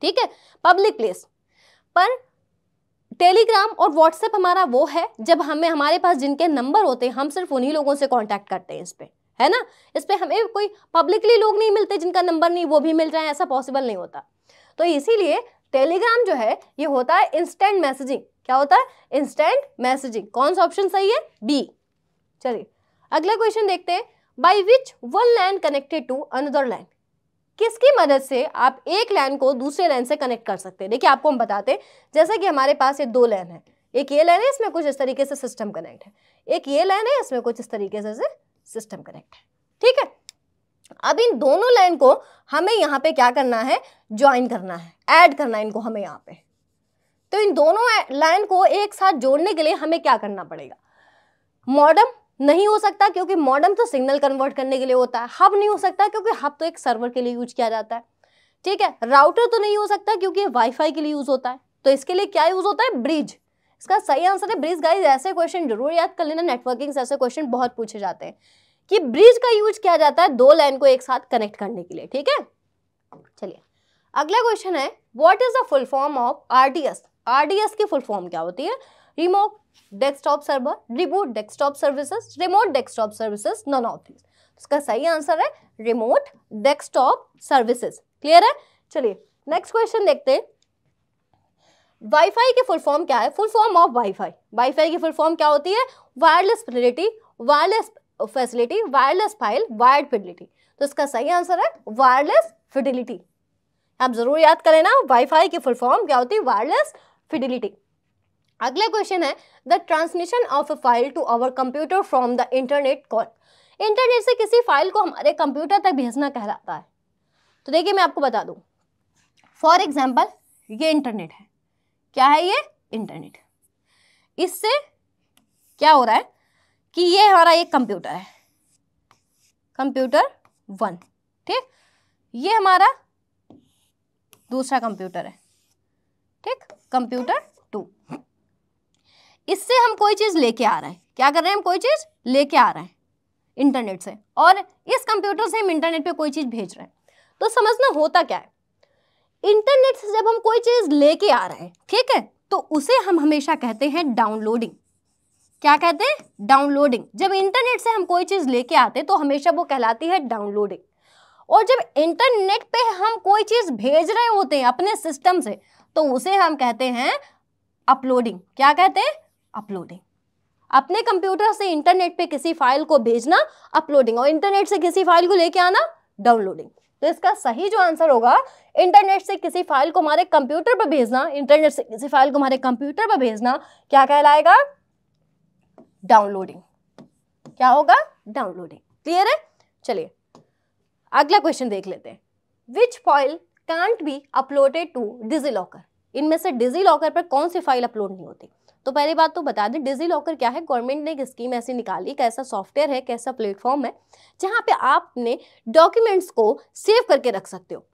ठीक है पब्लिक प्लेस पर टेलीग्राम और व्हाट्सएप हमारा वो है जब हमें हमारे पास जिनके नंबर होते हैं हम सिर्फ उन्हीं लोगों से कांटेक्ट करते हैं इस पर है ना इस पर हमें कोई पब्लिकली लोग नहीं मिलते जिनका नंबर नहीं वो भी मिल जाए ऐसा पॉसिबल नहीं होता तो इसीलिए टेलीग्राम जो है ये होता है इंस्टेंट मैसेजिंग क्या होता है इंस्टेंट मैसेजिंग कौन सा ऑप्शन सही है बी चलिए अगला क्वेश्चन देखते हैं by which one land connected to another land किसकी मदद से आप एक लाइन को दूसरे लाइन से कनेक्ट कर सकते हैं देखिए आपको हम बताते हैं जैसे कि हमारे पास ये दो लाइन है एक ये लाइन है इसमें कुछ इस तरीके से सिस्टम कनेक्ट है एक ये लाइन है इसमें कुछ इस तरीके से सिस्टम कनेक्ट है ठीक है अब इन दोनों लाइन को हमें यहाँ पे क्या करना है ज्वाइन करना है ऐड करना है इनको हमें यहाँ पे तो इन दोनों लाइन को एक साथ जोड़ने के लिए हमें क्या करना पड़ेगा मॉडम नहीं हो सकता क्योंकि मॉडम तो सिग्नल कन्वर्ट करने के लिए होता है हब नहीं हो सकता क्योंकि हब तो एक सर्वर के लिए यूज किया जाता है ठीक है राउटर तो नहीं हो सकता क्योंकि वाईफाई के लिए यूज होता है तो इसके लिए क्या यूज होता है ब्रिज इसका सही आंसर है ब्रिज गाइज ऐसे क्वेश्चन जरूर याद कर लेना नेटवर्किंग से ऐसे क्वेश्चन बहुत पूछे जाते हैं कि ब्रिज का यूज किया जाता है दो लाइन को एक साथ कनेक्ट करने के लिए ठीक है चलिए अगला क्वेश्चन है what is the full form of RDS RDS की फुल फॉर्म क्या होती है remote desktop server, reboot desktop services, remote desktop services, none of these. इसका सही आंसर है रिमोट डेस्कटॉप सर्विसेज क्लियर है चलिए नेक्स्ट क्वेश्चन देखते हैं वाईफाई के फुल फॉर्म क्या है full form of WiFi WiFi की फुल फॉर्म क्या होती है wireless fidelity wireless facility wireless file wired fidelity तो इसका सही आंसर है वायरलेस फिडिलिटी आप जरूर याद करें ना वाईफाई की फुल फॉर्म क्या होती है वायरलेस फिडिलिटी अगला क्वेश्चन है the transmission of a file to our computer from the internet call internet से किसी फाइल को हमारे कंप्यूटर तक भेजना कहलाता है तो देखिए मैं आपको बता दूं फॉर एग्जाम्पल ये इंटरनेट है क्या है ये इंटरनेट इससे क्या हो रहा है कि ये हमारा एक कंप्यूटर है कंप्यूटर वन ठीक ये हमारा दूसरा कंप्यूटर है ठीक कंप्यूटर टू इससे हम कोई चीज़ लेके आ रहे हैं क्या कर रहे हैं हम कोई चीज़ लेके आ रहे हैं इंटरनेट से और इस कंप्यूटर से हम इंटरनेट पे कोई चीज़ भेज रहे हैं तो समझना होता क्या है इंटरनेट से जब हम कोई चीज़ लेके आ रहे हैं ठीक है तो उसे हम हमेशा कहते हैं डाउनलोडिंग क्या कहते हैं डाउनलोडिंग जब इंटरनेट से हम कोई चीज़ लेके आते तो हमेशा वो कहलाती है डाउनलोडिंग और जब इंटरनेट पे हम कोई चीज़ भेज रहे होते हैं अपने सिस्टम से तो उसे हम कहते हैं अपलोडिंग क्या कहते हैं अपलोडिंग अपने कंप्यूटर से इंटरनेट पे किसी फाइल को भेजना अपलोडिंग और इंटरनेट से किसी फाइल को लेके आना डाउनलोडिंग तो इसका सही जो आंसर होगा इंटरनेट से किसी फाइल को हमारे कंप्यूटर पर भेजना इंटरनेट से किसी फाइल को हमारे कंप्यूटर पर भेजना क्या कहलाएगा डाउनलोडिंग क्या होगा डाउनलोडिंग क्लियर है चलिए अगला क्वेश्चन देख लेते हैं which file can't be uploaded to DigiLocker इनमें से डिजी लॉकर पर कौन सी फाइल अपलोड नहीं होती तो पहली बात तो बता दें डिजी लॉकर क्या है गवर्नमेंट ने एक स्कीम ऐसी निकाली कैसा सॉफ्टवेयर है कैसा प्लेटफॉर्म है जहाँ पे आप अपने डॉक्यूमेंट्स को सेव करके रख सकते हो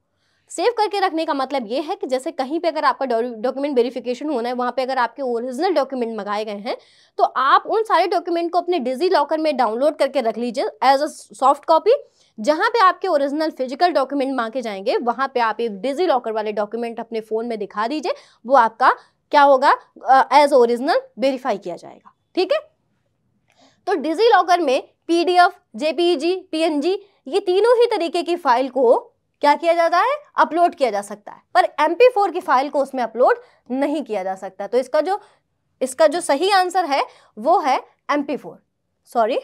सेव करके रखने का मतलब ये है कि जैसे कहीं पे अगर आपका डॉक्यूमेंट वेरिफिकेशन होना है वहाँ पे अगर आपके ओरिजिनल डॉक्यूमेंट मंगाए गए हैं तो आप उन सारे डॉक्यूमेंट को अपने डिजी लॉकर में डाउनलोड करके रख लीजिए एज अ सॉफ्ट कॉपी जहाँ पे आपके ओरिजिनल फिजिकल डॉक्यूमेंट मांगे जाएंगे वहाँ पे आप एक डिजी लॉकर वाले डॉक्यूमेंट अपने फ़ोन में दिखा दीजिए वो आपका क्या होगा एज ओरिजिनल वेरीफाई किया जाएगा ठीक है तो डिजी लॉकर में पीडीएफ जेपीजी पीएनजी ये तीनों ही तरीके की फाइल को क्या किया जाता है अपलोड किया जा सकता है पर एम की फाइल को उसमें अपलोड नहीं किया जा सकता तो इसका जो इसका जो सही आंसर है वो है एम सॉरी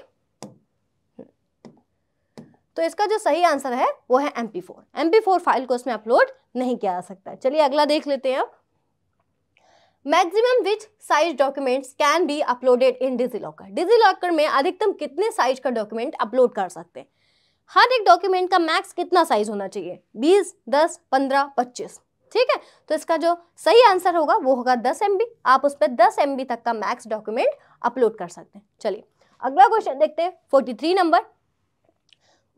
तो इसका जो सही आंसर है वो है एम पी फोर फाइल को उसमें अपलोड नहीं किया जा सकता चलिए अगला देख लेते हैं अब maximum which size documents can be uploaded in DigiLocker DigiLocker में अधिकतम कितने साइज का डॉक्यूमेंट अपलोड कर सकते हैं हर एक डॉक्यूमेंट का मैक्स कितना साइज होना चाहिए 20, 10, 15, 25 ठीक है तो इसका जो सही आंसर होगा वो होगा 10 एम आप उस पर दस एम तक का मैक्स डॉक्यूमेंट अपलोड कर सकते हैं चलिए अगला क्वेश्चन देखते हैं 43 number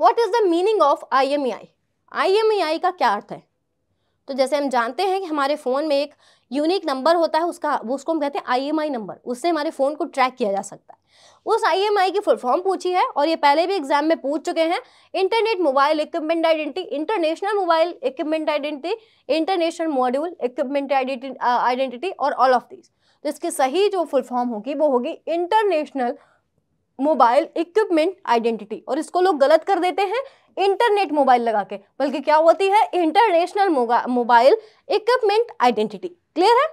what is the meaning of IMEI IMEI का क्या अर्थ है तो जैसे हम जानते हैं कि हमारे फ़ोन में एक यूनिक नंबर होता है उसका उसको हम कहते हैं आईएमआई नंबर उससे हमारे फ़ोन को ट्रैक किया जा सकता है उस आईएमआई की फुल फॉर्म पूछी है और ये पहले भी एग्जाम में पूछ चुके हैं internet mobile equipment identity international mobile equipment identity international module equipment identity और ऑल ऑफ दीज तो इसकी सही जो फुल फॉर्म होगी वो होगी इंटरनेशनल मोबाइल इक्विपमेंट आइडेंटिटी और इसको लोग गलत कर देते हैं इंटरनेट मोबाइल लगा के बल्कि क्या होती है international mobile equipment identity clear है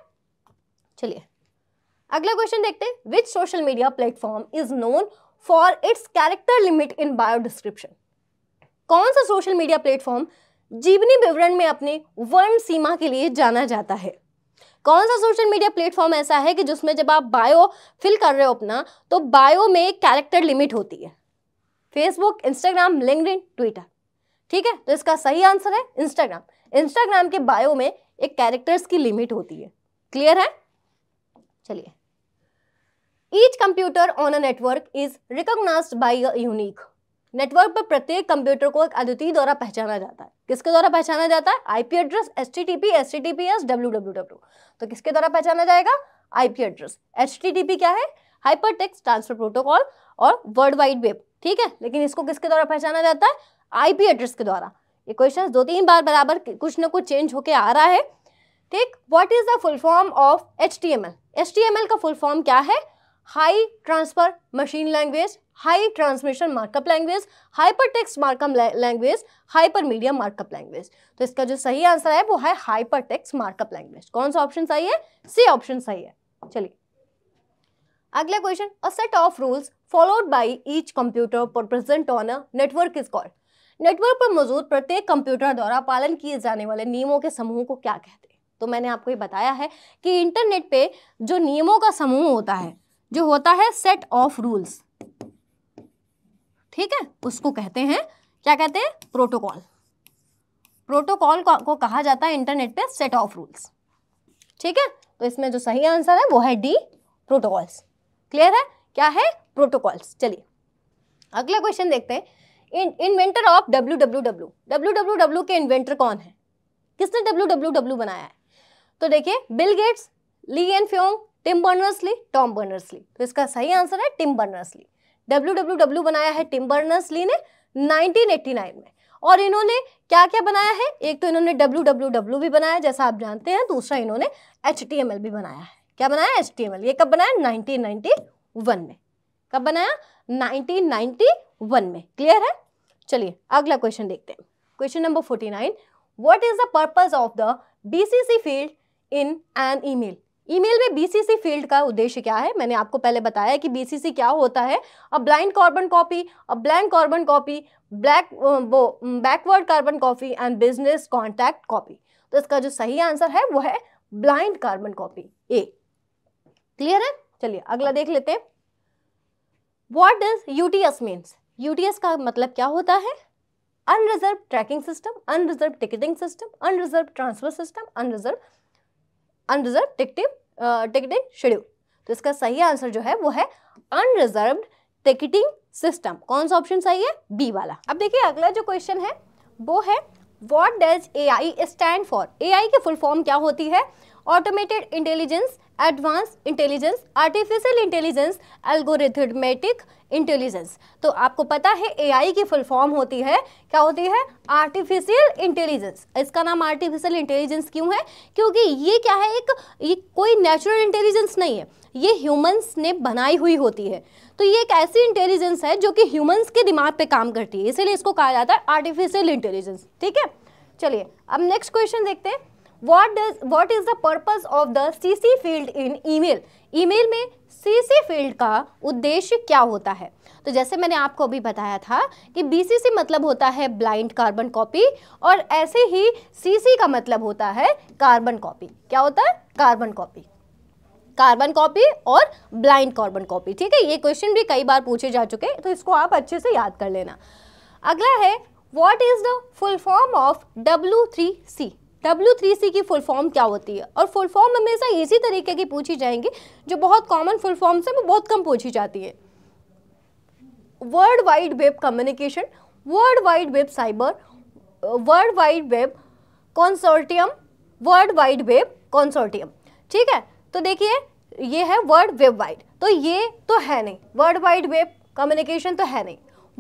चलिए अगला क्वेश्चन देखते हैं which social media platform is known for its character limit in bio description कौन सा सोशल मीडिया प्लेटफॉर्म जीवनी विवरण में अपने वर्ण सीमा के लिए जाना जाता है कौन सा सोशल मीडिया प्लेटफॉर्म ऐसा है कि जिसमें जब आप बायो फिल कर रहे हो अपना तो बायो में कैरेक्टर लिमिट होती है फेसबुक इंस्टाग्राम लिंकड ट्विटर ठीक है तो इसका सही आंसर है इंस्टाग्राम इंस्टाग्राम के बायो में एक कैरेक्टर्स की लिमिट होती है क्लियर है चलिए each computer on a network is recognize by a unique network पर प्रत्येक कंप्यूटर को एक अद्वितीय द्वारा पहचाना जाता है किसके द्वारा पहचाना जाता है IP address S T T P S T T P S W W W तो किसके द्वारा पहचाना जाएगा IP address S T T P क्या है हाइपर टेक्स ट्रांसफर प्रोटोकॉल और वर्ल्ड वाइड वेब ठीक है लेकिन इसको किसके द्वारा पहचाना जाता है आईपी एड्रेस के द्वारा ये क्वेश्चन दो तीन बार बराबर कुछ ना कुछ चेंज होके आ रहा है ठीक what is the full form of H T M L H T M L का फुल फॉर्म क्या है high transfer machine language high transmission markup language hyper text markup language hyper media markup language तो इसका जो सही आंसर है वो है हाइपर टेक्स्ट मार्कअप लैंग्वेज कौन सा ऑप्शन सही है सी ऑप्शन सही है चलिए अगला question a set of rules followed by each computer present on a network is called network पर मौजूद प्रत्येक कंप्यूटर द्वारा पालन किए जाने वाले नियमों के समूह को क्या कहते हैं तो मैंने आपको ये बताया है कि इंटरनेट पे जो नियमों का समूह होता है जो होता है सेट ऑफ रूल्स ठीक है उसको कहते हैं क्या कहते हैं प्रोटोकॉल प्रोटोकॉल को, कहा जाता है इंटरनेट पे सेट ऑफ रूल्स ठीक है तो इसमें जो सही आंसर है वो है डी प्रोटोकॉल्स क्लियर है क्या है प्रोटोकॉल्स चलिए अगला क्वेश्चन देखते हैं inventor of W W W W W W के इन्वेंटर कौन है किसने डब्ल्यू डब्ल्यू डब्ल्यू बनाया है तो देखिए Bill Gates Lee N Fyong Tim Berners Lee Tom Berners Lee तो इसका सही आंसर है Tim Berners Lee W W W बनाया है टिम बर्नर्स ली ने 1989 में और इन्होंने क्या क्या बनाया है एक तो इन्होंने डब्ल्यू डब्ल्यू डब्ल्यू भी बनाया जैसा आप जानते हैं दूसरा इन्होंने एच टी एम एल भी बनाया है क्या बनाया एच टी एम एल ये कब बनाया नाइनटीन नाइनटी वन में कब बनाया नाइनटीन नाइनटी वन में क्लियर है चलिए अगला क्वेश्चन देखते हैं question number forty nine what is the purpose of the BCC field in an email email में बीसीसी फील्ड का उद्देश्य क्या है मैंने आपको पहले बताया कि बीसीसी क्या होता है a blind carbon copy a blank carbon copy black वो backward carbon copy and business contact copy तो इसका जो सही आंसर है वो है blind carbon copy A clear है चलिए अगला देख लेते हैं what is UTS means UTS का मतलब क्या होता है unreserve tracking system unreserve ticketing system unreserve transfer system unreserve unreserve ticketing ticketing schedule तो इसका सही आंसर जो है वो है अनरिजर्व टिकटिंग सिस्टम कौन सा ऑप्शन सही है बी वाला अब देखिए अगला जो क्वेश्चन है वो है what does A I stand for A I की फुल फॉर्म क्या होती है automated intelligence advance intelligence artificial intelligence algorithmic intelligence तो आपको पता है एआई की फुल फॉर्म होती है क्या होती है आर्टिफिशियल इंटेलिजेंस इसका नाम आर्टिफिशियल इंटेलिजेंस क्यों है क्योंकि ये क्या है एक ये कोई नेचुरल इंटेलिजेंस नहीं है ये ह्यूमंस ने बनाई हुई होती है तो ये एक ऐसी इंटेलिजेंस है जो कि ह्यूमंस के दिमाग पर काम करती है इसीलिए इसको कहा जाता है आर्टिफिशियल इंटेलिजेंस ठीक है चलिए अब नेक्स्ट क्वेश्चन देखते हैं what does what is the purpose of the C C field in email email में सीसी फील्ड का उद्देश्य क्या होता है तो जैसे मैंने आपको अभी बताया था कि बीसीसी मतलब होता है ब्लाइंड कार्बन कॉपी और ऐसे ही सीसी का मतलब होता है कार्बन कॉपी क्या होता है कार्बन कॉपी कार्बन कॉपी और ब्लाइंड कार्बन कॉपी ठीक है ये क्वेश्चन भी कई बार पूछे जा चुके हैं तो इसको आप अच्छे से याद कर लेना अगला है what is the full form of W three C W three C की फुल फॉर्म क्या होती है और फुल फॉर्म हमेशा इसी तरीके की पूछी जाएंगी जो बहुत कॉमन फुल फॉर्म से वो बहुत कम पूछी जाती है world wide web communication world wide web cyber world wide web consortium world wide web consortium ठीक है तो देखिए ये है वर्ल्ड वेब वाइड तो ये तो है नहीं वर्ल्ड वाइड वेब कम्युनिकेशन तो है नहीं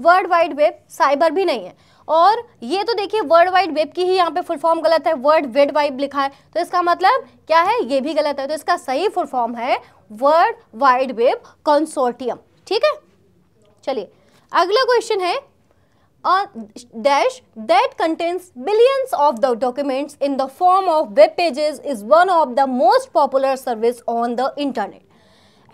वर्ल्ड वाइड वेब साइबर भी नहीं है और ये तो देखिए वर्ल्ड वाइड वेब की ही यहाँ पे फुल फॉर्म गलत है वर्ल्ड वेड वाइब लिखा है तो इसका मतलब क्या है ये भी गलत है तो इसका सही फुल फॉर्म है वर्ल्ड वाइड वेब कंसोर्टियम ठीक है चलिए अगला क्वेश्चन है dash that contains billions of the documents in the form of web pages is one of the most popular service on the internet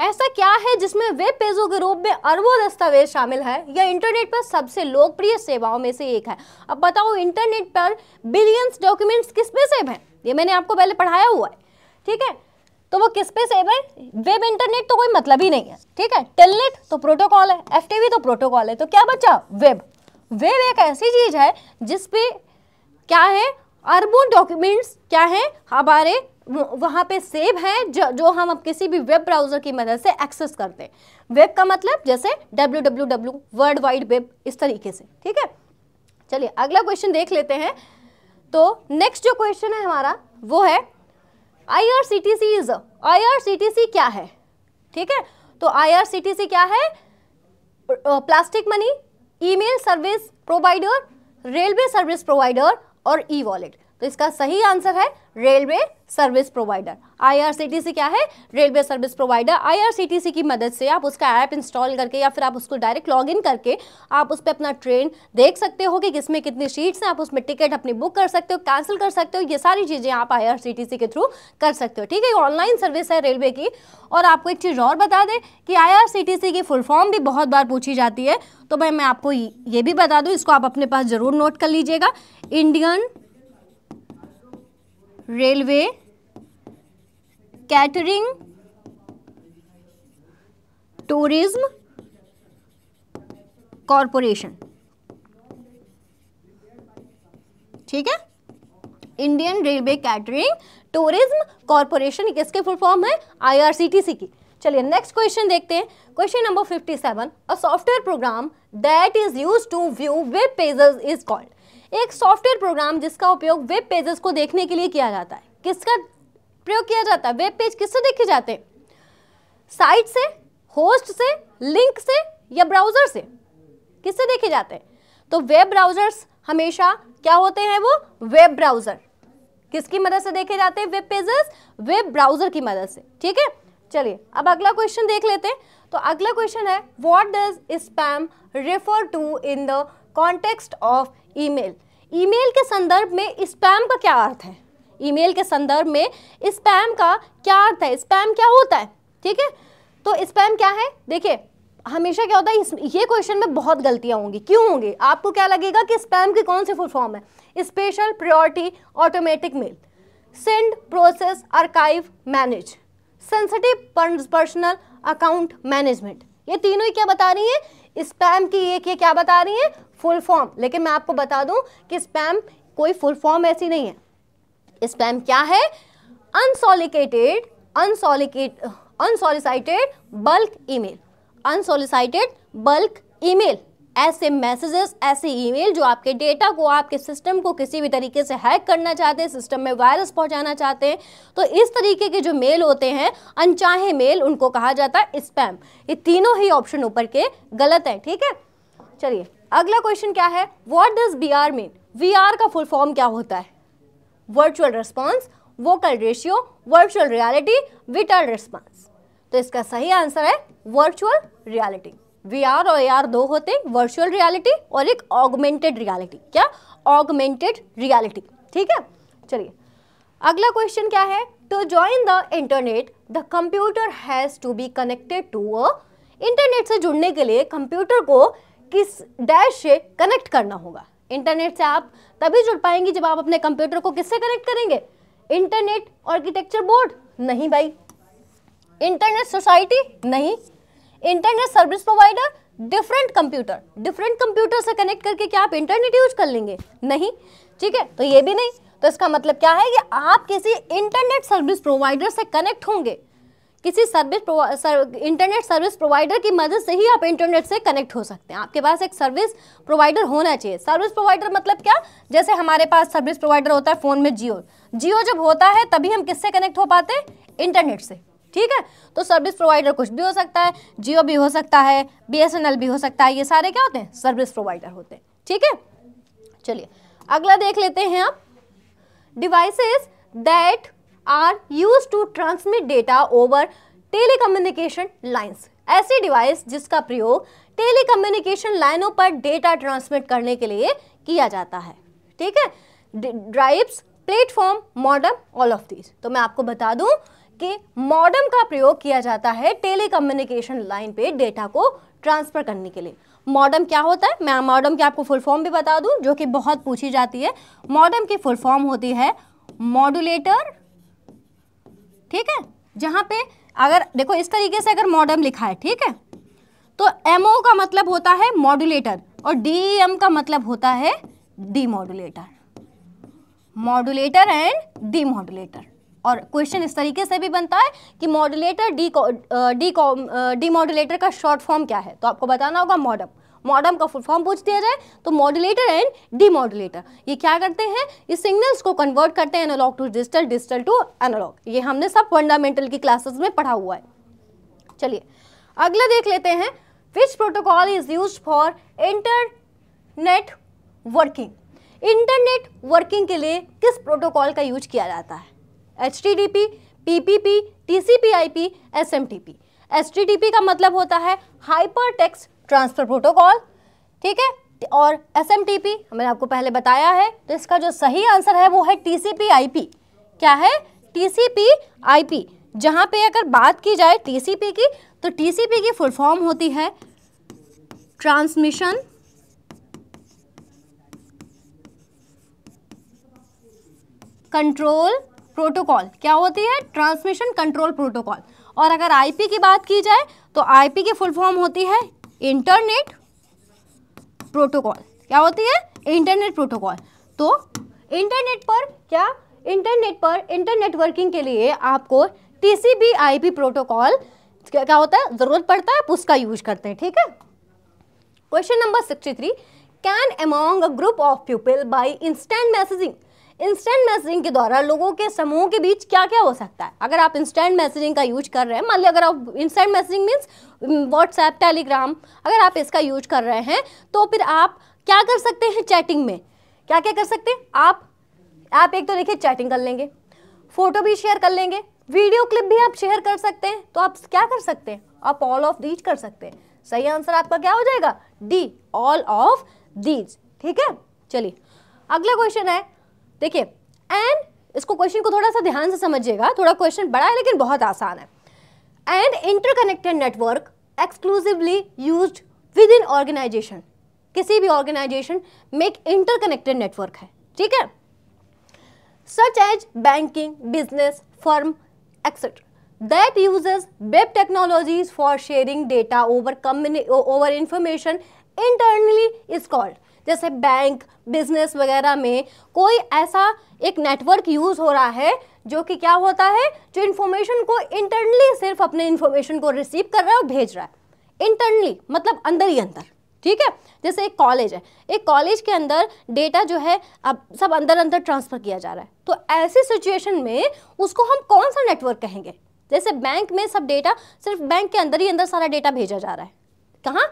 ऐसा क्या है जिसमें वेब पेजों के रूप में अरबों दस्तावेज शामिल है यह इंटरनेट पर सबसे लोकप्रिय सेवाओं में से एक है अब बताओ इंटरनेट पर बिलियंस डॉक्यूमेंट्स किस पे सेव हैं ये मैंने आपको पहले पढ़ाया हुआ है ठीक है तो वो किस पे सेव है वेब इंटरनेट तो कोई मतलब ही नहीं है ठीक है टेलनेट तो प्रोटोकॉल है एफ तो प्रोटोकॉल है तो क्या बच्चा वेब वेब एक ऐसी चीज़ है जिसपे क्या है अरबों डॉक्यूमेंट्स क्या हैं हमारे वहाँ पे सेव है जो, जो हम अब किसी भी वेब ब्राउज़र की मदद से एक्सेस करते हैं वेब का मतलब जैसे W W W world wide web इस तरीके से ठीक है चलिए अगला क्वेश्चन देख लेते हैं तो नेक्स्ट जो क्वेश्चन है हमारा वो है I R C T C is I R C T C क्या है ठीक है तो आई आर सी टी सी क्या है plastic money email service provider railway service provider और ई वॉलेट तो इसका सही आंसर है रेलवे सर्विस प्रोवाइडर आईआरसीटीसी क्या है रेलवे सर्विस प्रोवाइडर आईआरसीटीसी की मदद से आप उसका ऐप इंस्टॉल करके या फिर आप उसको डायरेक्ट लॉगिन करके आप उस पर अपना ट्रेन देख सकते हो कि किसमें कितनी सीट्स हैं आप उसमें टिकट अपनी बुक कर सकते हो कैंसिल कर सकते हो ये सारी चीज़ें आप आई के थ्रू कर सकते हो ठीक है ऑनलाइन सर्विस है रेलवे की और आपको एक चीज़ और बता दें कि आई की फुल फॉर्म भी बहुत बार पूछी जाती है तो भाई मैं आपको ये भी बता दूँ इसको आप अपने पास ज़रूर नोट कर लीजिएगा Indian railway catering tourism corporation ठीक है Indian railway catering tourism corporation किसके फुल फॉर्म है आईआरसीटीसी की चलिए नेक्स्ट क्वेश्चन देखते हैं question number 57 a software program that is use to view web pages is called एक सॉफ्टवेयर प्रोग्राम जिसका उपयोग वेब पेजेस को देखने के लिए किया जाता है किसका प्रयोग किया जाता है वेब पेज किससे देखे जाते हैं साइट से होस्ट से लिंक से या ब्राउज़र से किससे देखे जाते हैं तो वेब ब्राउज़र्स हमेशा क्या होते हैं वो वेब ब्राउज़र किसकी मदद से देखे जाते हैं वेब पेजेस वेब ब्राउज़र की मदद से ठीक है चलिए अब अगला क्वेश्चन देख लेते हैं तो अगला क्वेश्चन है what does spam refer to in the context of email email के संदर्भ में स्पैम का क्या अर्थ है ईमेल के संदर्भ में स्पैम का क्या अर्थ है स्पैम क्या होता है ठीक है तो स्पैम क्या है देखिए हमेशा क्या होता है ये क्वेश्चन में बहुत गलतियाँ होंगी क्यों होंगी आपको क्या लगेगा कि स्पैम की कौन सी फुल फॉर्म है special priority automatic mail send process archive manage sensitive personal account management ये तीनों ही क्या बता रही है स्पैम की एक ये क्या बता रही है फुल फॉर्म लेकिन मैं आपको बता दूं कि स्पैम कोई फुल फॉर्म ऐसी नहीं है स्पैम क्या है unsolicited unsolicited unsolicited bulk email unsolicited bulk email ऐसे मैसेजेस ऐसे ईमेल जो आपके डेटा को आपके सिस्टम को किसी भी तरीके से हैक करना चाहते हैं सिस्टम में वायरस पहुंचाना चाहते हैं तो इस तरीके के जो मेल होते हैं अनचाहे मेल उनको कहा जाता है स्पैम ये तीनों ही ऑप्शन ऊपर के गलत है ठीक है चलिए अगला क्वेश्चन क्या है what does B R mean V R का फुल फॉर्म क्या होता है virtual response vocal ratio virtual reality vital response तो इसका सही आंसर है वर्चुअल रियालिटी वी आर और ए आर दो होते हैं वर्चुअल रियालिटी और एक ऑगमेंटेड रियालिटी क्या ऑगमेंटेड रियालिटी ठीक है चलिए अगला क्वेश्चन क्या है to join the internet the computer has to be connected to a internet से जुड़ने के लिए कंप्यूटर को किस डैश से कनेक्ट करना होगा इंटरनेट से आप तभी जुड़ पाएंगे जब आप अपने कंप्यूटर को किससे कनेक्ट करेंगे इंटरनेट आर्किटेक्चर बोर्ड नहीं भाई इंटरनेट सोसाइटी नहीं internet service provider different computer different computer से कनेक्ट करके क्या आप इंटरनेट यूज कर लेंगे नहीं ठीक है तो ये भी नहीं तो इसका मतलब क्या है कि आप किसी इंटरनेट सर्विस प्रोवाइडर से कनेक्ट होंगे किसी service sir, internet service provider की मदद से ही आप इंटरनेट से कनेक्ट हो सकते हैं आपके पास एक सर्विस प्रोवाइडर होना चाहिए सर्विस प्रोवाइडर मतलब क्या जैसे हमारे पास सर्विस प्रोवाइडर होता है फ़ोन में जियो जियो जब होता है तभी हम किससे कनेक्ट हो पाते हैं इंटरनेट से ठीक है तो सर्विस प्रोवाइडर कुछ भी हो सकता है जियो भी हो सकता है बी भी हो सकता है ये सारे क्या होते हैं सर्विस प्रोवाइडर होते हैं ठीक है चलिए अगला देख लेते हैं आप devices that are use to transmit data over telecommunication lines ऐसी डिवाइस जिसका प्रयोग टेलीकम्युनिकेशन लाइनों पर डेटा ट्रांसमिट करने के लिए किया जाता है ठीक है drives platform modem all of these तो मैं आपको बता दूं कि मॉडम का प्रयोग किया जाता है टेलीकम्युनिकेशन लाइन पे डेटा को ट्रांसफ़र करने के लिए मॉडम क्या होता है मैं मॉडम की आपको फुल फॉर्म भी बता दूं जो कि बहुत पूछी जाती है मॉडम की फुल फॉर्म होती है मॉडुलेटर ठीक है जहाँ पे अगर देखो इस तरीके से अगर मॉडम लिखा है ठीक है तो एम का मतलब होता है मॉडुलेटर और डी एम e का मतलब होता है demodulator modulator and demodulator और क्वेश्चन इस तरीके से भी बनता है कि modulator D D demodulator का शॉर्ट फॉर्म क्या है तो आपको बताना होगा मॉडम मॉडम का फुल फॉर्म पूछ दिया जाए तो मॉड्यूलेटर एंड डीमॉड्यूलेटर ये क्या करते हैं ये सिग्नल्स को कन्वर्ट करते हैं analog to digital digital to analog ये हमने सब फंडामेंटल की क्लासेस में पढ़ा हुआ है चलिए अगला देख लेते हैं which protocol is use for internet working internet working के लिए किस प्रोटोकॉल का यूज किया जाता है H T D P P P P T C P I P S M T P H T D P का मतलब होता है हाइपर टेक्स्ट ट्रांसफर प्रोटोकॉल ठीक है और एस एम टी पी मैंने आपको पहले बताया है तो इसका जो सही आंसर है वो है टी सी क्या है टी सी जहाँ पे अगर बात की जाए टीसीपी की तो टीसीपी की फुल फॉर्म होती है ट्रांसमिशन कंट्रोल प्रोटोकॉल क्या होती है ट्रांसमिशन कंट्रोल प्रोटोकॉल और अगर आईपी की बात की जाए तो आईपी की फुल फॉर्म होती है इंटरनेट प्रोटोकॉल क्या होती है इंटरनेट प्रोटोकॉल तो इंटरनेट पर क्या इंटरनेट पर इंटरनेट वर्किंग के लिए आपको T C B I P protocol क्या होता है ज़रूरत पड़ता है उसका यूज करते हैं ठीक है question number sixty three can among a group of people by instant messaging instant messaging के द्वारा लोगों के समूहों के बीच क्या क्या हो सकता है अगर आप इंस्टेंट मैसेजिंग का यूज कर रहे हैं मान लिया अगर आप instant messaging means WhatsApp Telegram अगर आप इसका यूज कर रहे हैं तो फिर आप क्या कर सकते हैं चैटिंग में क्या क्या कर सकते हैं आप आप एक तो देखिए चैटिंग कर लेंगे फोटो भी शेयर कर लेंगे वीडियो क्लिप भी आप शेयर कर सकते हैं तो आप क्या कर सकते हैं आप ऑल ऑफ दीज कर सकते हैं सही आंसर आपका क्या हो जाएगा डी ऑल ऑफ दीज ठीक है चलिए अगला क्वेश्चन है देखिए एंड इसको क्वेश्चन को थोड़ा सा ध्यान से समझिएगा थोड़ा क्वेश्चन बड़ा है लेकिन बहुत आसान है and interconnected network exclusively use within organization किसी भी ऑर्गेनाइजेशन में एक इंटरकनेक्टेड नेटवर्क है ठीक है such as banking business firm etcetera that web technologies for sharing data over over, over information internally is called जैसे बैंक बिजनेस वगैरह में कोई ऐसा एक नेटवर्क यूज़ हो रहा है जो कि क्या होता है जो इन्फॉर्मेशन को इंटरनली सिर्फ अपने इन्फॉर्मेशन को रिसीव कर रहा है और भेज रहा है इंटरनली मतलब अंदर ही अंदर ठीक है जैसे एक कॉलेज है एक कॉलेज के अंदर डेटा जो है अब सब अंदर अंदर ट्रांसफ़र किया जा रहा है तो ऐसी सिचुएशन में उसको हम कौन सा नेटवर्क कहेंगे जैसे बैंक में सब डेटा सिर्फ बैंक के अंदर ही अंदर सारा डेटा भेजा जा रहा है कहाँ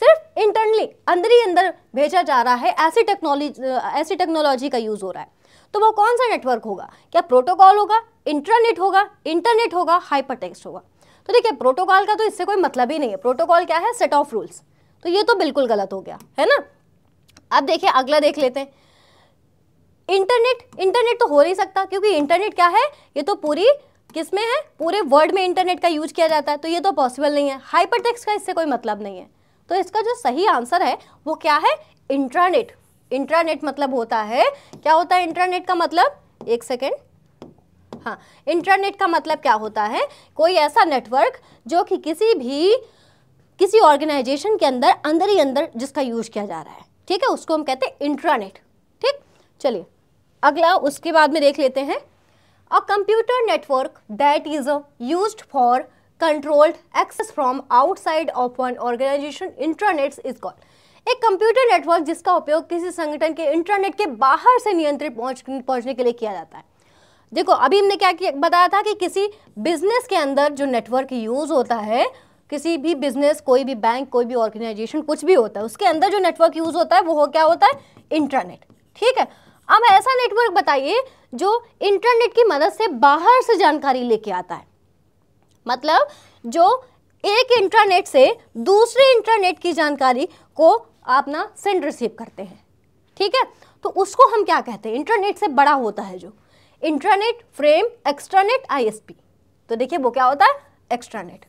सिर्फ इंटरनली अंदर ही अंदर भेजा जा रहा है ऐसी टेक्नोलॉजी ऐसी टेक्नोलॉजी का यूज़ हो रहा है तो वो कौन सा नेटवर्क होगा क्या प्रोटोकॉल होगा इंटरनेट होगा इंटरनेट होगा हाइपरटेक्स्ट होगा तो देखिए प्रोटोकॉल का तो इससे कोई मतलब ही नहीं है प्रोटोकॉल क्या है सेट ऑफ रूल्स तो ये तो बिल्कुल गलत हो गया है ना अब देखिए अगला देख लेते हैं इंटरनेट इंटरनेट तो हो नहीं सकता क्योंकि इंटरनेट क्या है ये तो पूरी किस में है पूरे वर्ल्ड में इंटरनेट का यूज किया जाता है तो ये तो पॉसिबल नहीं है हाइपरटेक्स्ट का इससे कोई मतलब नहीं है तो इसका जो सही आंसर है वो क्या है इंट्रानेट इंट्रानेट मतलब होता है क्या होता है इंट्रानेट का मतलब एक सेकेंड हाँ इंटरनेट का मतलब क्या होता है कोई ऐसा नेटवर्क जो कि किसी भी किसी ऑर्गेनाइजेशन के अंदर अंदर ही अंदर जिसका यूज किया जा रहा है ठीक है उसको हम कहते हैं इंट्रानेट ठीक चलिए अगला उसके बाद में देख लेते हैं a computer network that is used for controlled access from outside of one organization internet is call एक कंप्यूटर नेटवर्क जिसका उपयोग किसी संगठन के इंटरनेट के बाहर से नियंत्रित पहुंच पहुंचने के लिए किया जाता है देखो अभी हमने क्या किया बताया था कि किसी बिजनेस के अंदर जो नेटवर्क यूज़ होता है किसी भी बिजनेस कोई भी बैंक कोई भी ऑर्गेनाइजेशन कुछ भी होता है उसके अंदर जो नेटवर्क यूज़ होता है वो हो क्या होता है इंटरनेट ठीक है अब ऐसा नेटवर्क बताइए जो इंटरनेट की मदद से बाहर से जानकारी लेके आता है मतलब जो एक इंटरनेट से दूसरे इंटरनेट की जानकारी को आप ना सेंड रिसीव करते हैं ठीक है तो उसको हम क्या कहते हैं इंटरनेट से बड़ा होता है जो इंटरनेट फ्रेम एक्स्ट्रानेट आईएसपी तो देखिए वो क्या होता है एक्स्ट्रानेट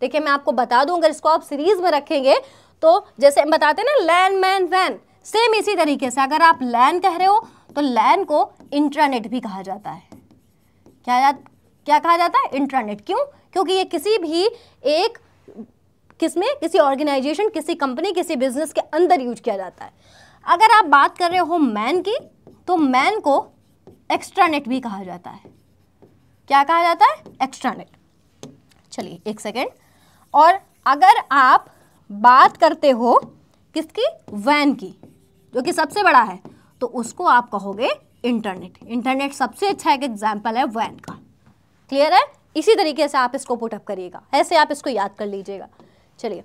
देखिए मैं आपको बता दूं अगर इसको आप सीरीज में रखेंगे तो जैसे हम बताते हैं ना लैन मैन वैन सेम इसी तरीके से अगर आप लैन कह रहे हो तो लैन को इंटरनेट भी कहा जाता है क्या क्या कहा जाता है इंट्रानेट क्यों क्योंकि ये किसी भी एक किसमें किसी ऑर्गेनाइजेशन किसी कंपनी किसी बिजनेस के अंदर यूज किया जाता है अगर आप बात कर रहे हो मैन की तो मैन को एक्स्ट्रानेट भी कहा जाता है क्या कहा जाता है एक्स्ट्रानेट चलिए एक सेकेंड और अगर आप बात करते हो किसकी वैन की जो कि सबसे बड़ा है तो उसको आप कहोगे इंटरनेट इंटरनेट सबसे अच्छा एक एग्जाम्पल है वैन का क्लियर है इसी तरीके से आप इसको पुटअप करिएगा ऐसे आप इसको याद कर लीजिएगा चलिए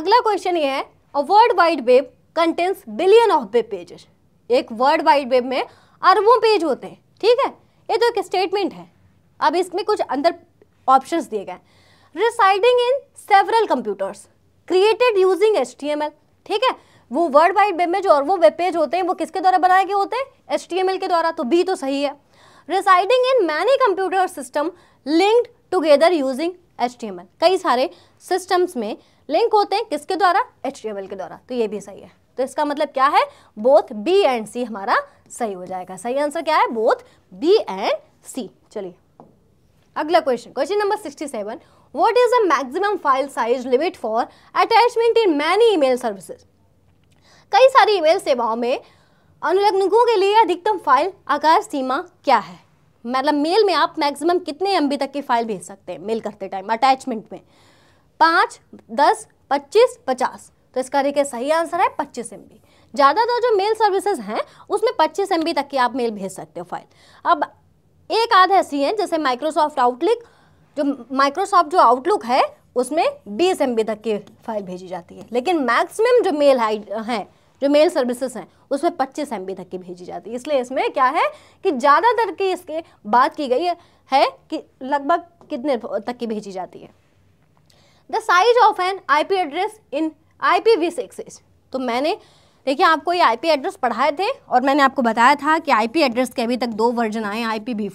अगला क्वेश्चन ये है a world wide web contains billion of web pages एक वर्ल्ड वाइड वेब में अरबों पेज होते हैं ठीक है ये तो एक स्टेटमेंट है अब इसमें कुछ अंदर ऑप्शन दिए गए residing in several computers created using H ठीक है वो वर्ल्ड वाइड वेब में जो और वो वेब पेज होते हैं वो किसके द्वारा बनाए गए होते हैं एच के द्वारा तो बी तो सही है residing in many computer system linked together using HTML. कई सारे systems में link होते हैं किसके द्वारा HTML के द्वारा तो ये भी सही है तो इसका मतलब क्या है बोथ बी एंड सी हमारा सही हो जाएगा सही आंसर क्या है बोथ बी एंड सी चलिए अगला question question number sixty seven what is the maximum file size limit for attachment in many email services कई सारी ईमेल सेवाओं में अनुलग्नकों के लिए अधिकतम फाइल आकार सीमा क्या है मतलब मेल में आप मैक्सिमम कितने एम तक की फाइल भेज सकते हैं मेल करते टाइम अटैचमेंट में पाँच दस पच्चीस पचास तो इसका देखिए सही आंसर है पच्चीस एम ज़्यादातर जो मेल सर्विसेज हैं उसमें पच्चीस एम तक की आप मेल भेज सकते हो फाइल अब एक आध ऐसी हैं जैसे माइक्रोसॉफ्ट आउटलुक जो माइक्रोसॉफ्ट जो आउटलुक है उसमें बीस एम तक की फाइल भेजी जाती है लेकिन मैक्सिमम जो मेल हाइड हैं जो मेल सर्विसेज हैं उसमें पच्चीस एम तक की भेजी जाती है इसलिए इसमें क्या है कि ज़्यादातर की इसके बात की गई है कि लगभग कितने तक की भेजी जाती है the size of an I address in I P तो मैंने देखिए आपको ये आईपी एड्रेस पढ़ाए थे और मैंने आपको बताया था कि आईपी एड्रेस के अभी तक दो वर्जन आए आई पी